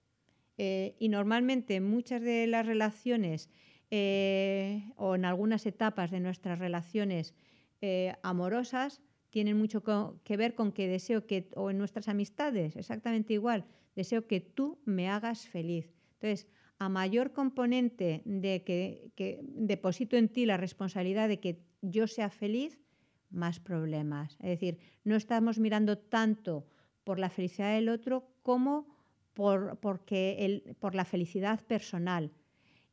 Eh, y normalmente muchas de las relaciones eh, o en algunas etapas de nuestras relaciones eh, amorosas tienen mucho que ver con que deseo que, o en nuestras amistades, exactamente igual, deseo que tú me hagas feliz. Entonces, a mayor componente de que, deposito en ti la responsabilidad de que yo sea feliz, más problemas. Es decir, no estamos mirando tanto por la felicidad del otro como por, porque el, por la felicidad personal.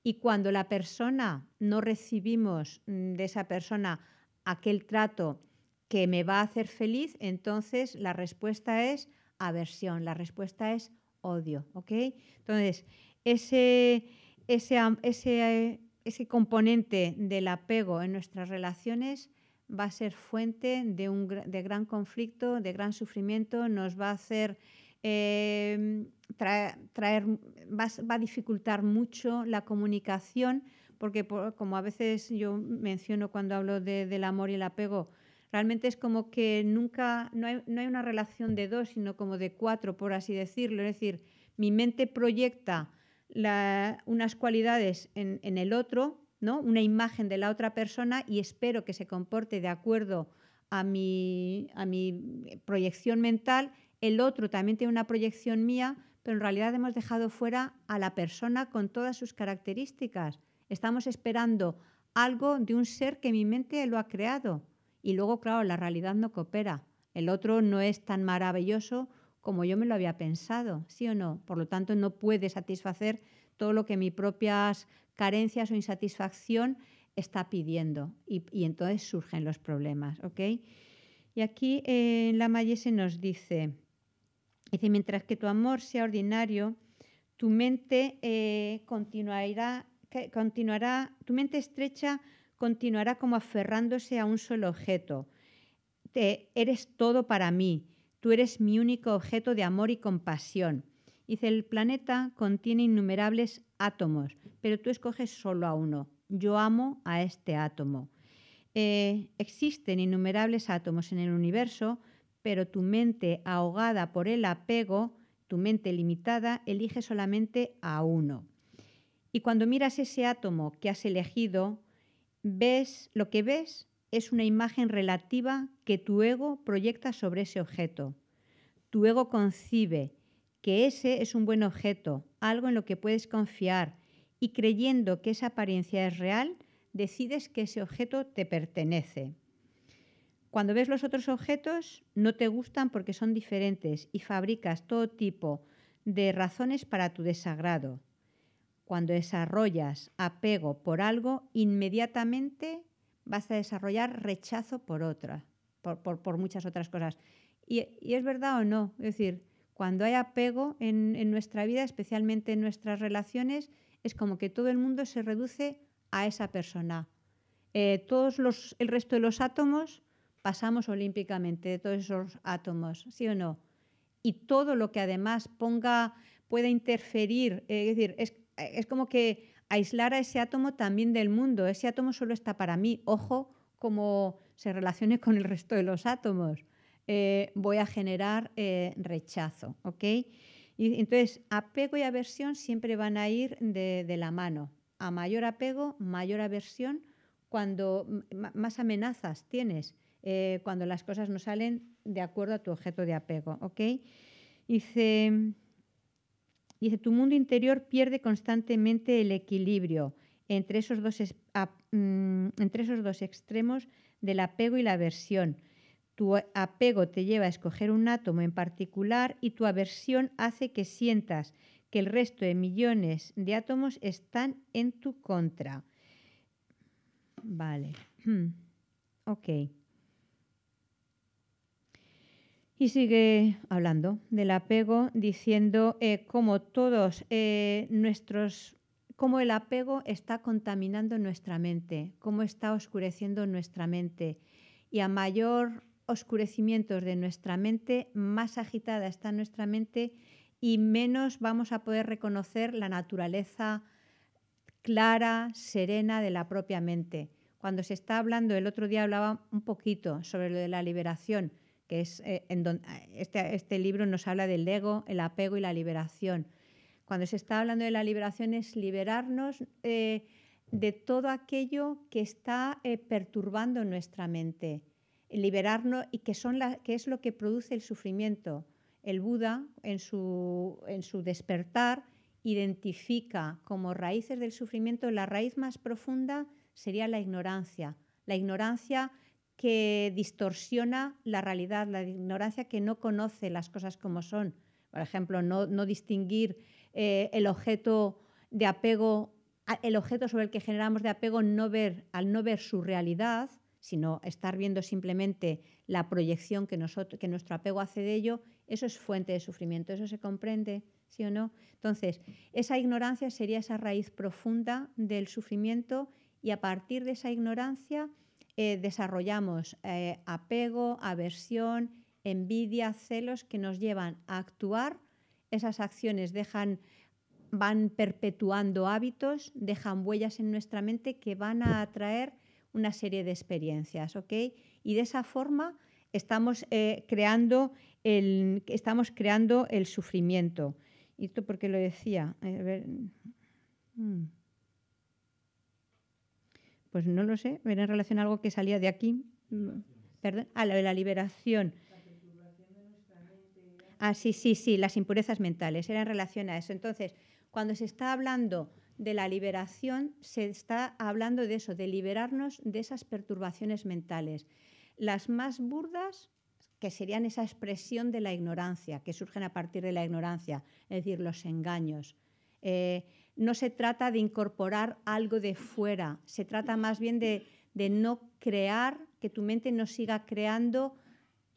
Y cuando la persona no recibimos de esa persona aquel trato que me va a hacer feliz, entonces la respuesta es aversión, la respuesta es odio. Entonces, ese, componente del apego en nuestras relaciones va a ser fuente de, gran conflicto, de gran sufrimiento, nos va a hacer eh, traer, va, a dificultar mucho la comunicación, porque como a veces yo menciono cuando hablo del amor y el apego, realmente es como que nunca, hay, no hay una relación de dos, sino como de cuatro, por así decirlo. Es decir, mi mente proyecta unas cualidades en, el otro, ¿no? una imagen de la otra persona y espero que se comporte de acuerdo a mi, a mi proyección mental. El otro también tiene una proyección mía, pero en realidad hemos dejado fuera a la persona con todas sus características. Estamos esperando algo de un ser que mi mente lo ha creado. Y luego, claro, la realidad no coopera. El otro no es tan maravilloso como yo me lo había pensado, ¿sí o no? Por lo tanto, no puede satisfacer todo lo que mis propias carencias o insatisfacción está pidiendo y, entonces surgen los problemas, ¿ok? Y aquí en eh, la mayese se nos dice, dice, mientras que tu amor sea ordinario, tu mente eh, continuará, continuará, tu mente estrecha continuará como aferrándose a un solo objeto. Te, eres todo para mí, Tú eres mi único objeto de amor y compasión. Dice, el planeta contiene innumerables átomos, pero tú escoges solo a uno. Yo amo a este átomo. Eh, existen innumerables átomos en el universo, pero tu mente ahogada por el apego, tu mente limitada, elige solamente a uno. Y cuando miras ese átomo que has elegido, ves lo que ves es una imagen relativa que tu ego proyecta sobre ese objeto. Tu ego concibe que ese es un buen objeto, algo en lo que puedes confiar, y creyendo que esa apariencia es real, decides que ese objeto te pertenece. Cuando ves los otros objetos, no te gustan porque son diferentes y fabricas todo tipo de razones para tu desagrado. Cuando desarrollas apego por algo, inmediatamente vas a desarrollar rechazo por otra, por, muchas otras cosas. Y, es verdad o no, es decir, cuando hay apego en, nuestra vida, especialmente en nuestras relaciones, es como que todo el mundo se reduce a esa persona. Eh, todos los, el resto de los átomos pasamos olímpicamente de todos esos átomos, ¿sí o no? Y todo lo que además ponga, pueda interferir, eh, es decir, es como que aislar a ese átomo también del mundo. Ese átomo solo está para mí. Ojo cómo se relacione con el resto de los átomos. Eh, voy a generar eh, rechazo. ¿ok? Y entonces, apego y aversión siempre van a ir de, la mano. A mayor apego, mayor aversión, cuando más amenazas tienes, eh, cuando las cosas no salen de acuerdo a tu objeto de apego. ¿ok? Dice, Dice, tu mundo interior pierde constantemente el equilibrio entre esos dos, mm, entre esos dos extremos del apego y la aversión. Tu apego te lleva a escoger un átomo en particular y tu aversión hace que sientas que el resto de millones de átomos están en tu contra. Vale. ok. Y sigue hablando del apego, diciendo eh, como todos eh, nuestros, cómo el apego está contaminando nuestra mente, cómo está oscureciendo nuestra mente. Y a mayor oscurecimiento de nuestra mente, más agitada está nuestra mente y menos vamos a poder reconocer la naturaleza clara, serena de la propia mente. Cuando se está hablando, el otro día hablaba un poquito sobre lo de la liberación que es eh, en donde ah, este, este, libro nos habla del ego, el apego y la liberación. Cuando se está hablando de la liberación es liberarnos eh, de todo aquello que está eh, perturbando nuestra mente, liberarnos y que, son es lo que produce el sufrimiento. El Buda en su, en su despertar identifica como raíces del sufrimiento la raíz más profunda sería la ignorancia. La ignorancia que distorsiona la realidad, la ignorancia que no conoce las cosas como son. Por ejemplo, no, distinguir eh, el objeto de apego, el objeto sobre el que generamos de apego, no ver, al no ver su realidad, sino estar viendo simplemente la proyección que, nosotros, que nuestro apego hace de ello, eso es fuente de sufrimiento, eso se comprende, ¿sí o no? Entonces, esa ignorancia sería esa raíz profunda del sufrimiento y a partir de esa ignorancia eh, desarrollamos eh, apego, aversión, envidia, celos que nos llevan a actuar. Esas acciones dejan, van perpetuando hábitos, dejan huellas en nuestra mente que van a atraer una serie de experiencias, ¿ok? Y de esa forma estamos, eh, creando, el, estamos creando el sufrimiento. ¿Y esto por qué lo decía? A ver. Mm. Pues no lo sé, era en relación a algo que salía de aquí. Mm, perdón, a la, la liberación. Ah, sí, sí, sí, las impurezas mentales, era en relación a eso. Entonces, cuando se está hablando de la liberación, se está hablando de eso, de liberarnos de esas perturbaciones mentales. Las más burdas, que serían esa expresión de la ignorancia, que surgen a partir de la ignorancia, es decir, los engaños, eh, no se trata de incorporar algo de fuera, se trata más bien de, no crear, que tu mente no siga creando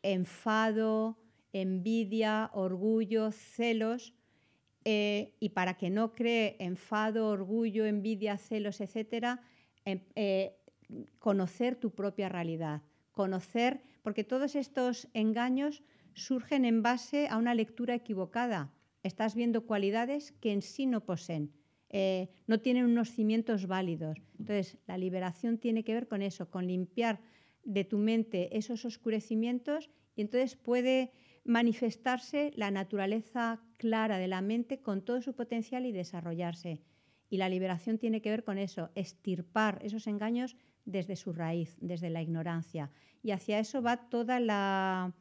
enfado, envidia, orgullo, celos, eh, y para que no cree enfado, orgullo, envidia, celos, etcétera, em, eh, conocer tu propia realidad, conocer, porque todos estos engaños surgen en base a una lectura equivocada. Estás viendo cualidades que en sí no poseen. Eh, no tienen unos cimientos válidos. Entonces, la liberación tiene que ver con eso, con limpiar de tu mente esos oscurecimientos y entonces puede manifestarse la naturaleza clara de la mente con todo su potencial y desarrollarse. Y la liberación tiene que ver con eso, estirpar esos engaños desde su raíz, desde la ignorancia. Y hacia eso va toda la,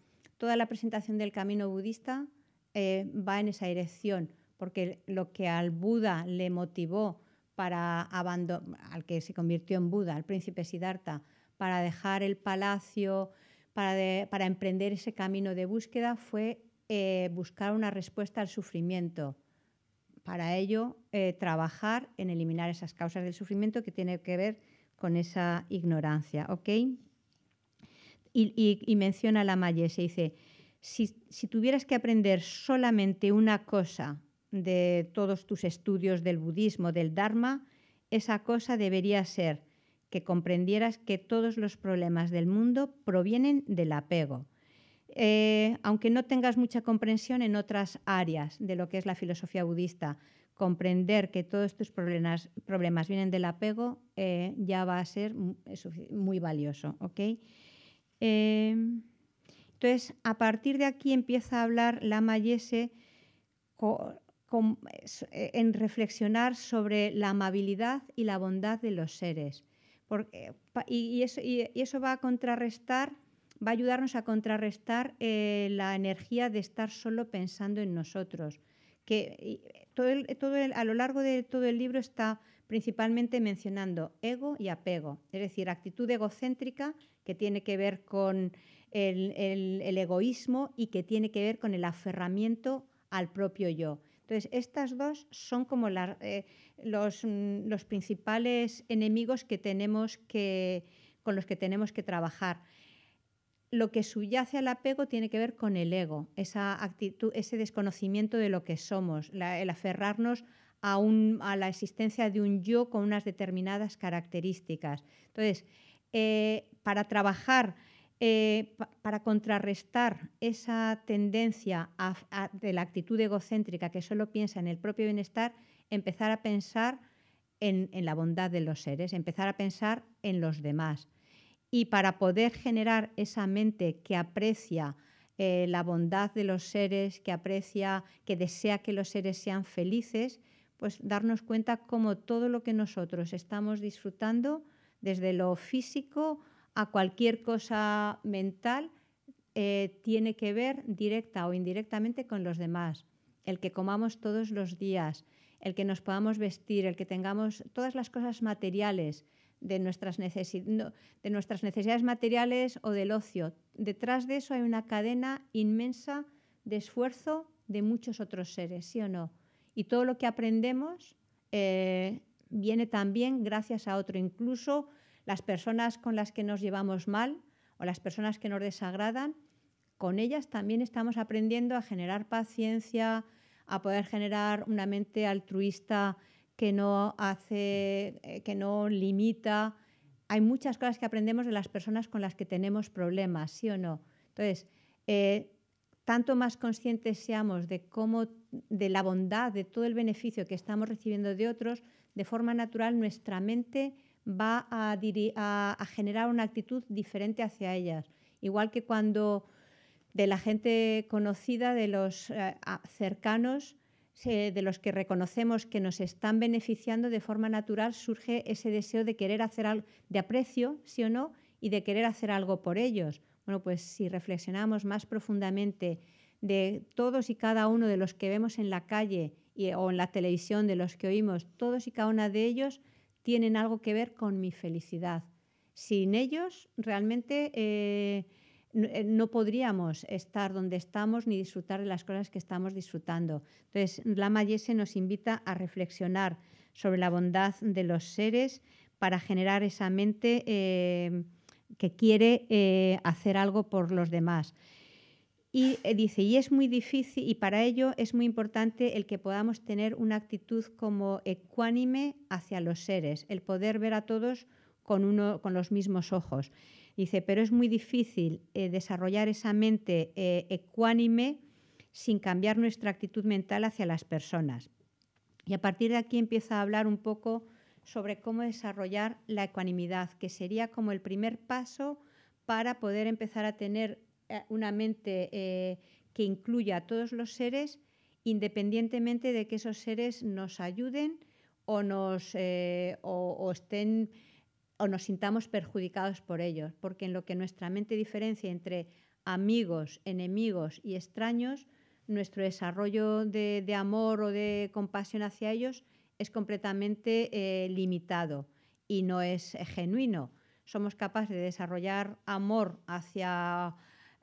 presentación del camino budista, eh, va en esa dirección porque lo que al Buda le motivó para al que se convirtió en Buda, al príncipe Siddhartha, para dejar el palacio, para, emprender ese camino de búsqueda, fue eh, buscar una respuesta al sufrimiento. Para ello, eh, trabajar en eliminar esas causas del sufrimiento que tiene que ver con esa ignorancia. ¿ok? Y, menciona la Mayes, se dice, si tuvieras que aprender solamente una cosa de todos tus estudios del budismo, del Dharma, esa cosa debería ser que comprendieras que todos los problemas del mundo provienen del apego. Eh, aunque no tengas mucha comprensión en otras áreas de lo que es la filosofía budista, comprender que todos tus problemas, problemas vienen del apego eh, ya va a ser muy valioso. Em, entonces, a partir de aquí empieza a hablar Lama Yese e, en reflexionar sobre la amabilidad y la bondad de los seres. Eh, y, eso, va a contrarrestar, va a ayudarnos a contrarrestar eh, la energía de estar solo pensando en nosotros. Que todo, a lo largo de todo el libro está principalmente mencionando ego y apego, es decir, actitud egocéntrica que tiene que ver con el, egoísmo y que tiene que ver con el aferramiento al propio yo. Entonces, estas dos son como eh, mm, los, principales enemigos que tenemos que, con los que tenemos que trabajar. Lo que subyace al apego tiene que ver con el ego, esa actitud, ese desconocimiento de lo que somos, el aferrarnos a, a, la existencia de un yo con unas determinadas características. Entonces, eh, para trabajar eh, para contrarrestar esa tendencia de la actitud egocéntrica que solo piensa en el propio bienestar, empezar a pensar en, la bondad de los seres, empezar a pensar en los demás. Y para poder generar esa mente que aprecia eh, la bondad de los seres, que aprecia, que desea que los seres sean felices, pues darnos cuenta cómo todo lo que nosotros estamos disfrutando, desde lo físico, a cualquier cosa mental eh, tiene que ver directa o indirectamente con los demás. El que comamos todos los días, el que nos podamos vestir, el que tengamos todas las cosas materiales de nuestras, de nuestras necesidades materiales o del ocio. Detrás de eso hay una cadena inmensa de esfuerzo de muchos otros seres, ¿sí o no? Y todo lo que aprendemos eh, viene también gracias a otro, incluso las personas con las que nos llevamos mal o las personas que nos desagradan, con ellas también estamos aprendiendo a generar paciencia, a poder generar una mente altruista que no hace, eh, que no limita. Hay muchas cosas que aprendemos de las personas con las que tenemos problemas, ¿sí o no? Entonces, eh, tanto más conscientes seamos de cómo, de la bondad, de todo el beneficio que estamos recibiendo de otros, de forma natural nuestra mente va a, generar una actitud diferente hacia ellas. Igual que cuando de la gente conocida, de los eh, cercanos, de los que reconocemos que nos están beneficiando de forma natural, surge ese deseo de querer hacer algo, de aprecio, sí o no, y de querer hacer algo por ellos. Bueno, pues si reflexionamos más profundamente de todos y cada uno de los que vemos en la calle o en la televisión, de los que oímos, todos y cada uno de ellos tienen algo que ver con mi felicidad. Sin ellos, realmente eh, eh, no, podríamos estar donde estamos ni disfrutar de las cosas que estamos disfrutando. Entonces, Lama Yese nos invita a reflexionar sobre la bondad de los seres para generar esa mente eh, que quiere hacer algo por los demás. Y eh, dice, y es muy difícil, y para ello es muy importante el que podamos tener una actitud como ecuánime hacia los seres, el poder ver a todos con, uno, con los mismos ojos. Dice, pero es muy difícil eh, desarrollar esa mente eh, ecuánime sin cambiar nuestra actitud mental hacia las personas. Y a partir de aquí empieza a hablar un poco sobre cómo desarrollar la ecuanimidad, que sería como el primer paso para poder empezar a tener eh, una mente eh, que incluya a todos los seres, independientemente de que esos seres nos ayuden o nos, eh, estén, o nos sintamos perjudicados por ellos. Porque en lo que nuestra mente diferencia entre amigos, enemigos y extraños, nuestro desarrollo de, amor o de compasión hacia ellos es completamente limitado y no es genuino. Somos capaces de desarrollar amor hacia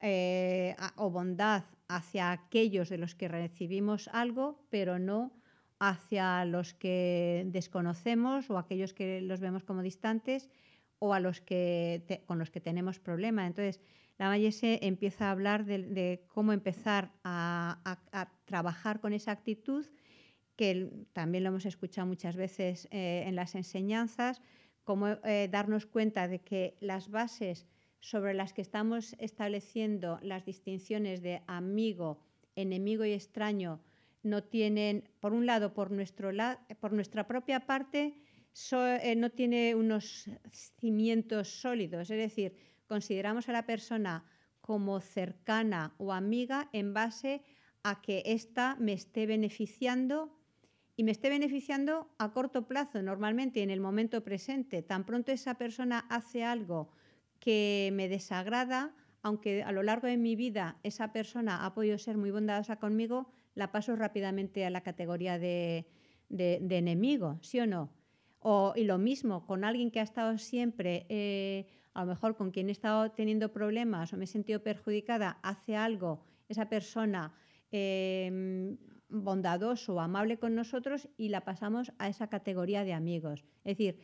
eh, o bondad hacia aquellos de los que recibimos algo, pero no hacia los que desconocemos o aquellos que los vemos como distantes o a los que con los que tenemos problema. Entonces, la mayese empieza a hablar de, cómo empezar a, trabajar con esa actitud, que también lo hemos escuchado muchas veces eh, en las enseñanzas, cómo eh, darnos cuenta de que las bases sobre las que estamos estableciendo las distinciones de amigo, enemigo y extraño no tienen, por un lado, por, nuestra propia parte, eh, no tiene unos cimientos sólidos. Es decir, consideramos a la persona como cercana o amiga en base a que ésta me esté beneficiando y me esté beneficiando a corto plazo, normalmente en el momento presente. Tan pronto esa persona hace algo que me desagrada, aunque a lo largo de mi vida esa persona ha podido ser muy bondadosa conmigo, la paso rápidamente a la categoría de, enemigo, ¿sí o no? y lo mismo con alguien que ha estado siempre, eh, a lo mejor con quien he estado teniendo problemas o me he sentido perjudicada, hace algo, esa persona em, bondadoso o amable con nosotros y la pasamos a esa categoría de amigos. Es decir,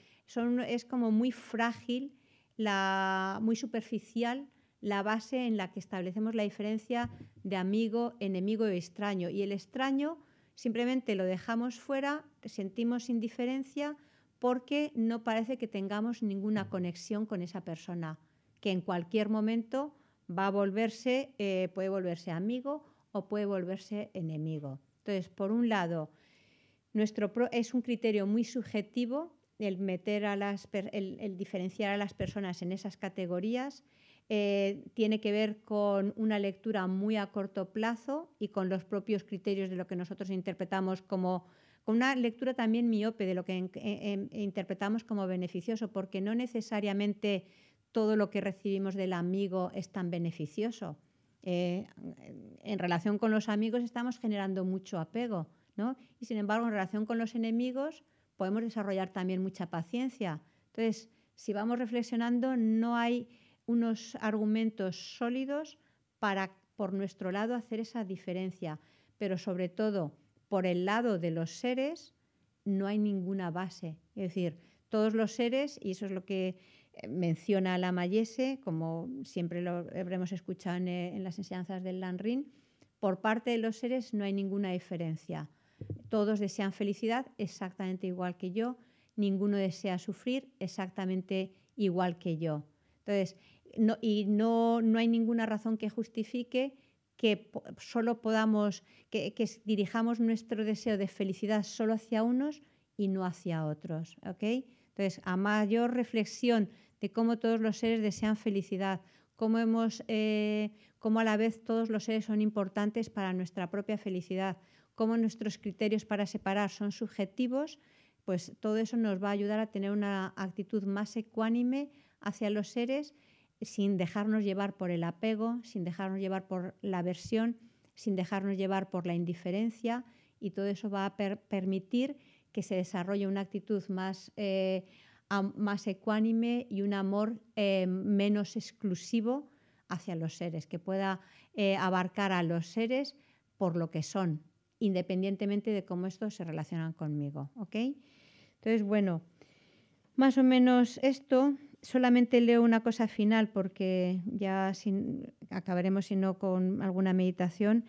es como muy frágil la, muy superficial la base en la que establecemos la diferencia de amigo, enemigo y extraño. Y el extraño simplemente lo dejamos fuera, sentimos indiferencia porque no parece que tengamos ninguna conexión con esa persona, que en cualquier momento va a volverse, eh, puede volverse amigo o puede volverse enemigo. Entonces, por un lado, nuestro es un criterio muy subjetivo el meter el, diferenciar a las personas en esas categorías eh, tiene que ver con una lectura muy a corto plazo y con los propios criterios de lo que nosotros interpretamos como con una lectura también miope de lo que interpretamos como beneficioso, porque no necesariamente todo lo que recibimos del amigo es tan beneficioso. Eh, en relación con los amigos estamos generando mucho apego, ¿no? Y sin embargo, en relación con los enemigos, podemos desarrollar también mucha paciencia. Entonces, si vamos reflexionando, no hay unos argumentos sólidos para, por nuestro lado, hacer esa diferencia, pero sobre todo, por el lado de los seres, no hay ninguna base. Es decir, todos los seres, y eso es lo que eh, menciona la Mayese, como siempre lo habremos escuchado en, en las enseñanzas del Lanrin, por parte de los seres no hay ninguna diferencia. Todos desean felicidad exactamente igual que yo, ninguno desea sufrir exactamente igual que yo. Entonces, no, y no, hay ninguna razón que justifique que solo podamos, que, dirijamos nuestro deseo de felicidad solo hacia unos y no hacia otros. ¿okay? Entonces, a mayor reflexión de cómo todos los seres desean felicidad, cómo, eh, cómo a la vez todos los seres son importantes para nuestra propia felicidad, cómo nuestros criterios para separar son subjetivos, pues todo eso nos va a ayudar a tener una actitud más ecuánime hacia los seres sin dejarnos llevar por el apego, sin dejarnos llevar por la aversión, sin dejarnos llevar por la indiferencia y todo eso va a permitir que se desarrolle una actitud más, eh, ecuánime y un amor eh, menos exclusivo hacia los seres, que pueda eh, abarcar a los seres por lo que son, independientemente de cómo estos se relacionan conmigo. ¿ok? Entonces, bueno, más o menos esto. Solamente leo una cosa final porque ya acabaremos, si no, con alguna meditación,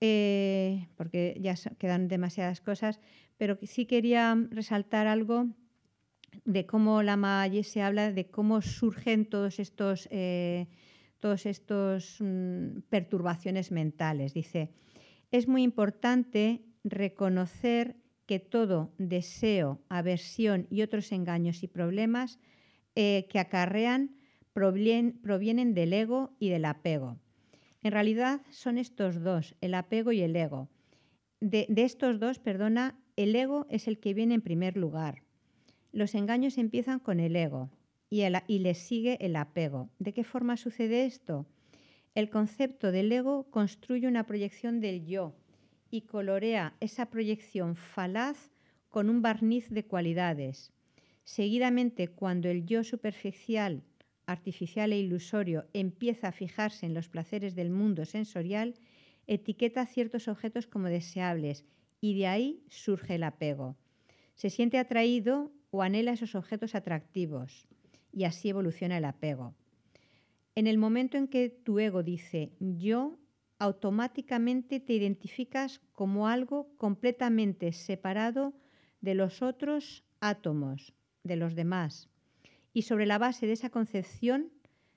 eh, porque ya quedan demasiadas cosas, pero sí quería resaltar algo de cómo la Maye se habla, de cómo surgen todos estos, eh, todos estos mm, perturbaciones mentales. Dice, es muy importante reconocer que todo deseo, aversión y otros engaños y problemas eh, que acarrean provienen del ego y del apego. En realidad son estos dos, el apego y el ego. De, estos dos, perdona, el ego es el que viene en primer lugar. Los engaños empiezan con el ego y, les y le sigue el apego. ¿De qué forma sucede esto? El concepto del ego construye una proyección del yo y colorea esa proyección falaz con un barniz de cualidades. Seguidamente, cuando el yo superficial, artificial e ilusorio empieza a fijarse en los placeres del mundo sensorial, etiqueta ciertos objetos como deseables y de ahí surge el apego. Se siente atraído o anhela esos objetos atractivos y así evoluciona el apego. En el momento en que tu ego dice yo, automáticamente te identificas como algo completamente separado de los otros átomos, de los demás. Y sobre la base de esa concepción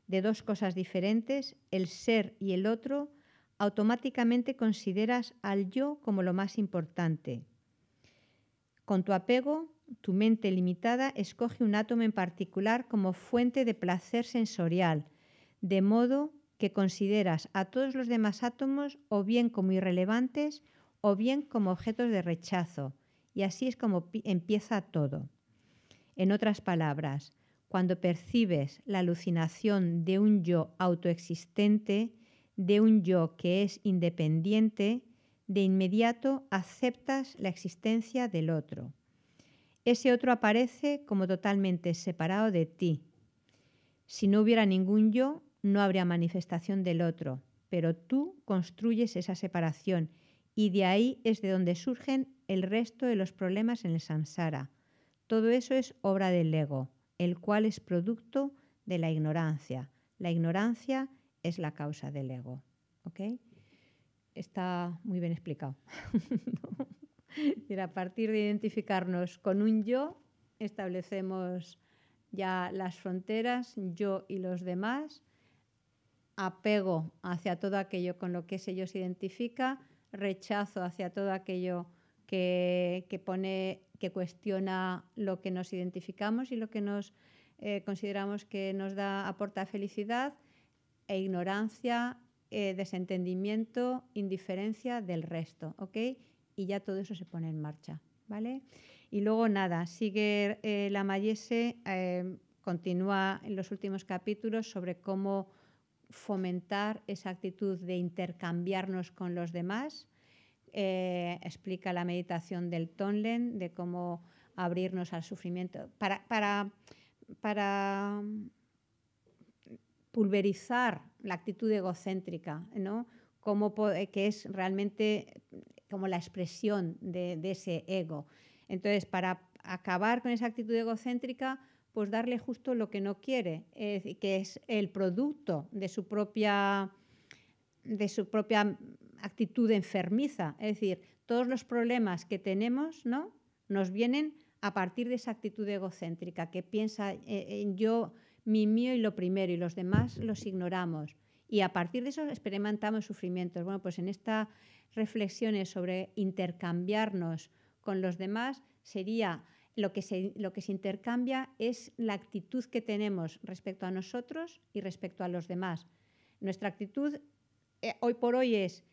de dos cosas diferentes, el ser y el otro, automáticamente consideras al yo como lo más importante. Con tu apego, tu mente limitada escoge un átomo en particular como fuente de placer sensorial, de modo que consideras a todos los demás átomos o bien como irrelevantes o bien como objetos de rechazo, y así es como empieza todo. En otras palabras, cuando percibes la alucinación de un yo autoexistente, de un yo que es independiente, de inmediato aceptas la existencia del otro. Ese otro aparece como totalmente separado de ti. Si no hubiera ningún yo, no habrá manifestación del otro, pero tú construyes esa separación y de ahí es de donde surgen el resto de los problemas en el samsara. Todo eso es obra del ego, el cual es producto de la ignorancia. La ignorancia es la causa del ego. ¿Ok? Está muy bien explicado. a partir de identificarnos con un yo, establecemos ya las fronteras, yo y los demás, apego hacia todo aquello con lo que se ellos identifica, rechazo hacia todo aquello que, pone, que cuestiona lo que nos identificamos y lo que nos eh, consideramos que nos da, aporta felicidad, e ignorancia, eh, desentendimiento, indiferencia del resto, ¿ok? Y ya todo eso se pone en marcha, ¿vale? Y luego nada, sigue eh, la Mayese, continúa en los últimos capítulos sobre cómo fomentar esa actitud de intercambiarnos con los demás. Eh, explica la meditación del Tonlen, de cómo abrirnos al sufrimiento. Para, pulverizar la actitud egocéntrica, eh, que es realmente como la expresión de ese ego. Entonces, para acabar con esa actitud egocéntrica, pues darle justo lo que no quiere, que es el producto de su propia de su propia actitud enfermiza. Es decir, todos los problemas que tenemos ¿no? nos vienen a partir de esa actitud egocéntrica que piensa eh, en yo, mi mío y lo primero, y los demás los ignoramos. Y a partir de eso experimentamos sufrimientos. Bueno, pues en estas reflexiones sobre intercambiarnos con los demás sería lo que, se, lo que se intercambia es la actitud que tenemos respecto a nosotros y respecto a los demás. Nuestra actitud eh, hoy por hoy es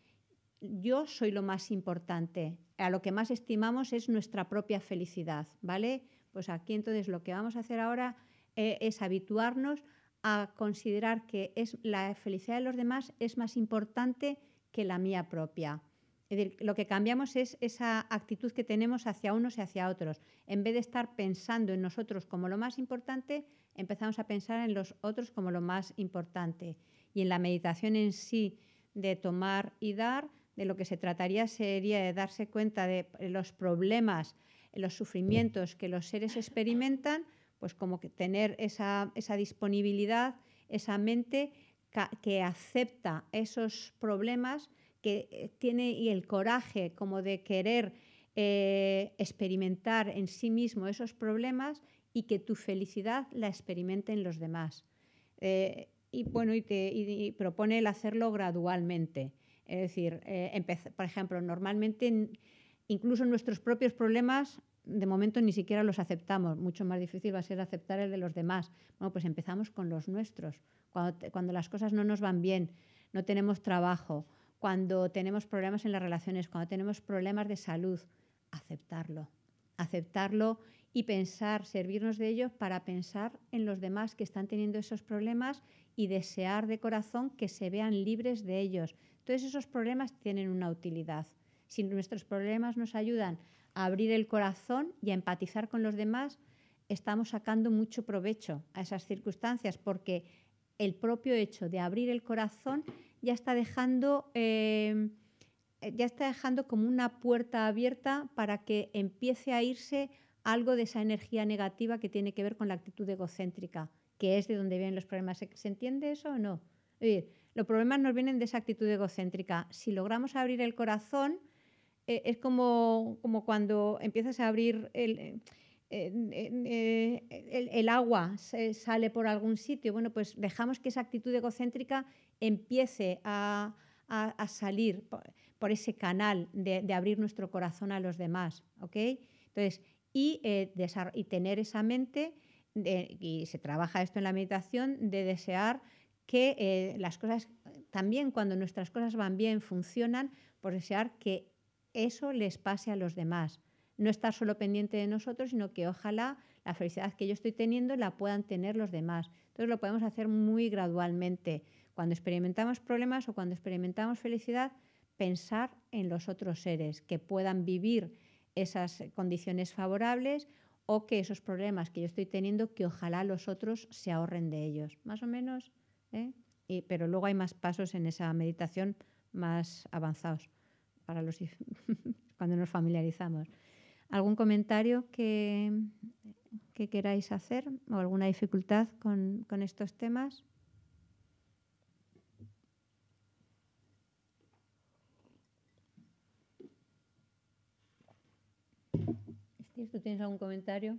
yo soy lo más importante, a lo que más estimamos es nuestra propia felicidad, ¿vale? Pues aquí entonces lo que vamos a hacer ahora eh, es habituarnos a considerar que es, la felicidad de los demás es más importante que la mía propia lo que cambiamos es esa actitud que tenemos hacia unos y hacia otros. En vez de estar pensando en nosotros como lo más importante, empezamos a pensar en los otros como lo más importante. Y en la meditación en sí, de tomar y dar, de lo que se trataría sería de darse cuenta de los problemas, los sufrimientos que los seres experimentan, pues como que tener esa disponibilidad, esa mente que acepta esos problemas que eh, tiene y el coraje como de querer eh, experimentar en sí mismo esos problemas y que tu felicidad la experimente en los demás. Eh, y bueno, y, propone el hacerlo gradualmente. Es decir, por ejemplo, normalmente incluso nuestros propios problemas de momento ni siquiera los aceptamos. Mucho más difícil va a ser aceptar el de los demás. Bueno, pues empezamos con los nuestros. cuando las cosas no nos van bien, no tenemos trabajo, cuando tenemos problemas en las relaciones, cuando tenemos problemas de salud, aceptarlo. Aceptarlo y pensar, servirnos de ello para pensar en los demás que están teniendo esos problemas y desear de corazón que se vean libres de ellos. Todos esos problemas tienen una utilidad. Si nuestros problemas nos ayudan a abrir el corazón y a empatizar con los demás, estamos sacando mucho provecho a esas circunstancias porque el propio hecho de abrir el corazón ya está dejando, em, eh, ya está dejando como una puerta abierta para que empiece a irse algo de esa energía negativa que tiene que ver con la actitud egocéntrica, que es de donde vienen los problemas. ¿Se entiende eso o no? los problemas nos vienen de esa actitud egocéntrica. Si logramos abrir el corazón, eh, es como, como, cuando empiezas a abrir el, eh, agua, sale por algún sitio. Bueno, pues dejamos que esa actitud egocéntrica empiece a, salir por, ese canal de, abrir nuestro corazón a los demás. ¿ok? Entonces, y, eh, tener esa mente, y se trabaja esto en la meditación, de desear que eh, las cosas, también cuando nuestras cosas van bien, funcionan, por pues desear que eso les pase a los demás. No estar solo pendiente de nosotros, sino que ojalá la felicidad que yo estoy teniendo la puedan tener los demás. Entonces lo podemos hacer muy gradualmente. Cuando experimentamos problemas o cuando experimentamos felicidad, pensar en los otros seres que puedan vivir esas condiciones favorables o que esos problemas que yo estoy teniendo, que ojalá los otros se ahorren de ellos. Más o menos. ¿eh? pero luego hay más pasos en esa meditación más avanzados para los cuando nos familiarizamos. ¿Algún comentario que, queráis hacer o alguna dificultad con estos temas? ¿Tú tienes algún comentario?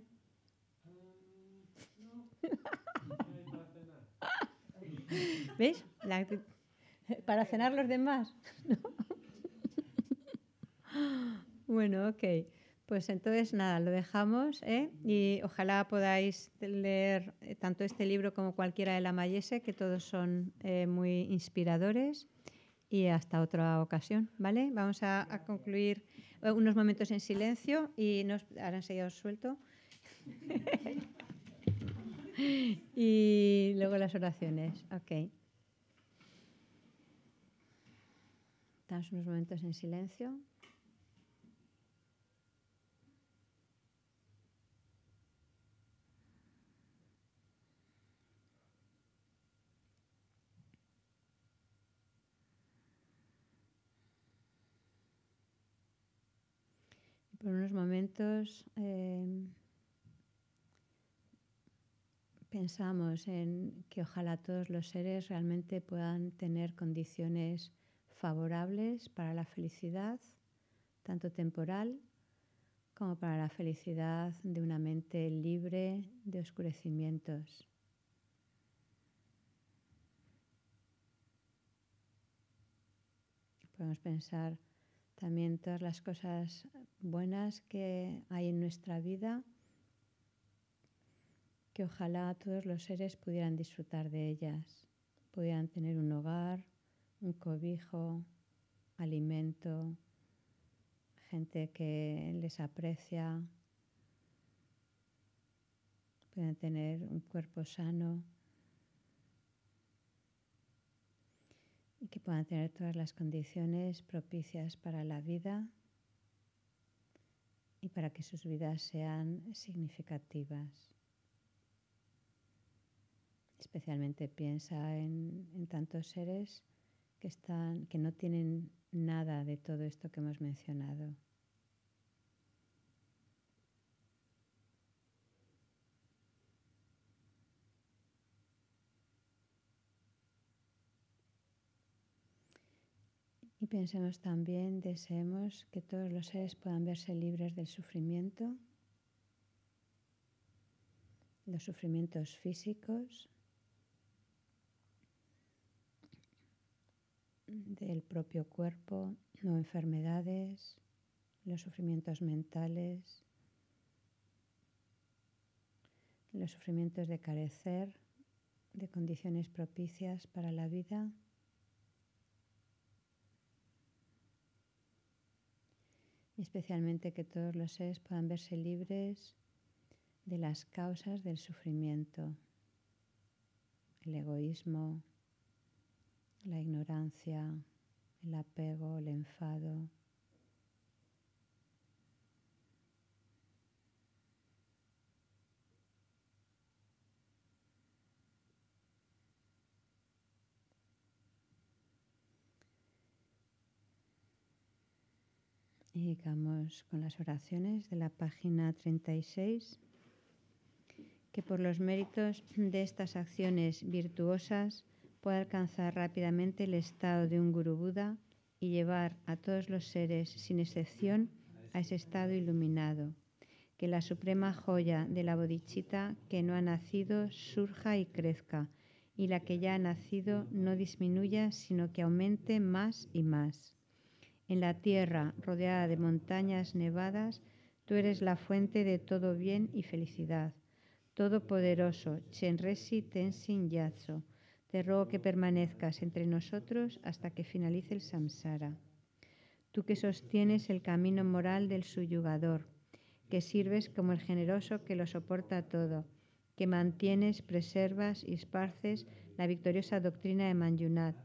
Ah, para cenar los demás. bueno, ok. Pues entonces nada, lo dejamos ¿eh? y ojalá podáis leer eh, tanto este libro como cualquiera de la Mayese, que todos son eh, muy inspiradores y hasta otra ocasión, ¿vale? Vamos a, concluir eh, unos momentos en silencio y nos, ahora enseguida suelto. y luego las oraciones, ok. Estamos unos momentos en silencio. por unos momentos em, pensamos en que ojalá todos los seres realmente puedan tener condiciones favorables para la felicidad, tanto temporal como para la felicidad de una mente libre de oscurecimientos. Podemos pensar también todas las cosas buenas que hay en nuestra vida, que ojalá todos los seres pudieran disfrutar de ellas, pudieran tener un hogar, un cobijo, alimento, gente que les aprecia, puedan tener un cuerpo sano. y que puedan tener todas las condiciones propicias para la vida y para que sus vidas sean significativas. Especialmente piensa en, tantos seres que, están, que no tienen nada de todo esto que hemos mencionado. pensemos también, deseemos que todos los seres puedan verse libres del sufrimiento, los sufrimientos físicos, del propio cuerpo no enfermedades, los sufrimientos mentales, los sufrimientos de carecer de condiciones propicias para la vida. especialmente que todos los seres puedan verse libres de las causas del sufrimiento, el egoísmo, la ignorancia, el apego, el enfado, Y con las oraciones de la página 36, que por los méritos de estas acciones virtuosas pueda alcanzar rápidamente el estado de un Guru Buda y llevar a todos los seres, sin excepción, a ese estado iluminado. Que la suprema joya de la bodichita que no ha nacido surja y crezca, y la que ya ha nacido no disminuya, sino que aumente más y más en la tierra, rodeada de montañas nevadas, tú eres la fuente de todo bien y felicidad. Todopoderoso, Chenresi Tenzin Yatso, te ruego que permanezcas entre nosotros hasta que finalice el samsara. Tú que sostienes el camino moral del suyugador, que sirves como el generoso que lo soporta todo, que mantienes, preservas y esparces la victoriosa doctrina de Manjunat,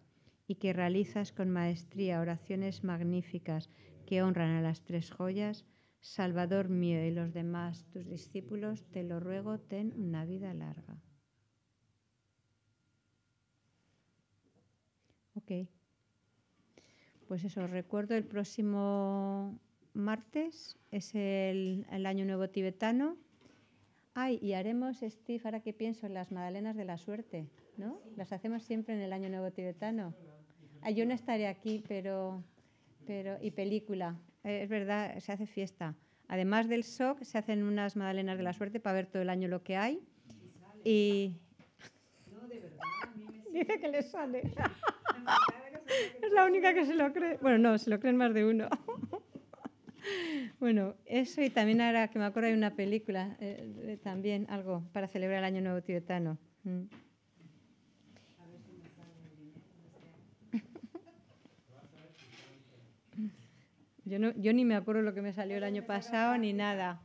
y que realizas con maestría oraciones magníficas que honran a las tres joyas, Salvador mío y los demás tus discípulos, te lo ruego, ten una vida larga. Ok. Pues eso, recuerdo, el próximo martes es el, Año Nuevo Tibetano. Ay, y haremos, Steve, ahora que pienso, en las magdalenas de la Suerte, ¿no? Las hacemos siempre en el Año Nuevo Tibetano. Ah, yo no estaré aquí, pero, pero y película. Eh, es verdad, se hace fiesta. Además del SOC, se hacen unas magdalenas de la suerte para ver todo el año lo que hay. Y... No, de verdad, Dice que le sale. es la única que se lo cree. Bueno, no, se lo creen más de uno. bueno, eso y también ahora que me acuerdo hay una película, eh, también algo para celebrar el Año Nuevo Tibetano. Mm. Yo, ni me acuerdo lo que me salió el año pasado ni nada.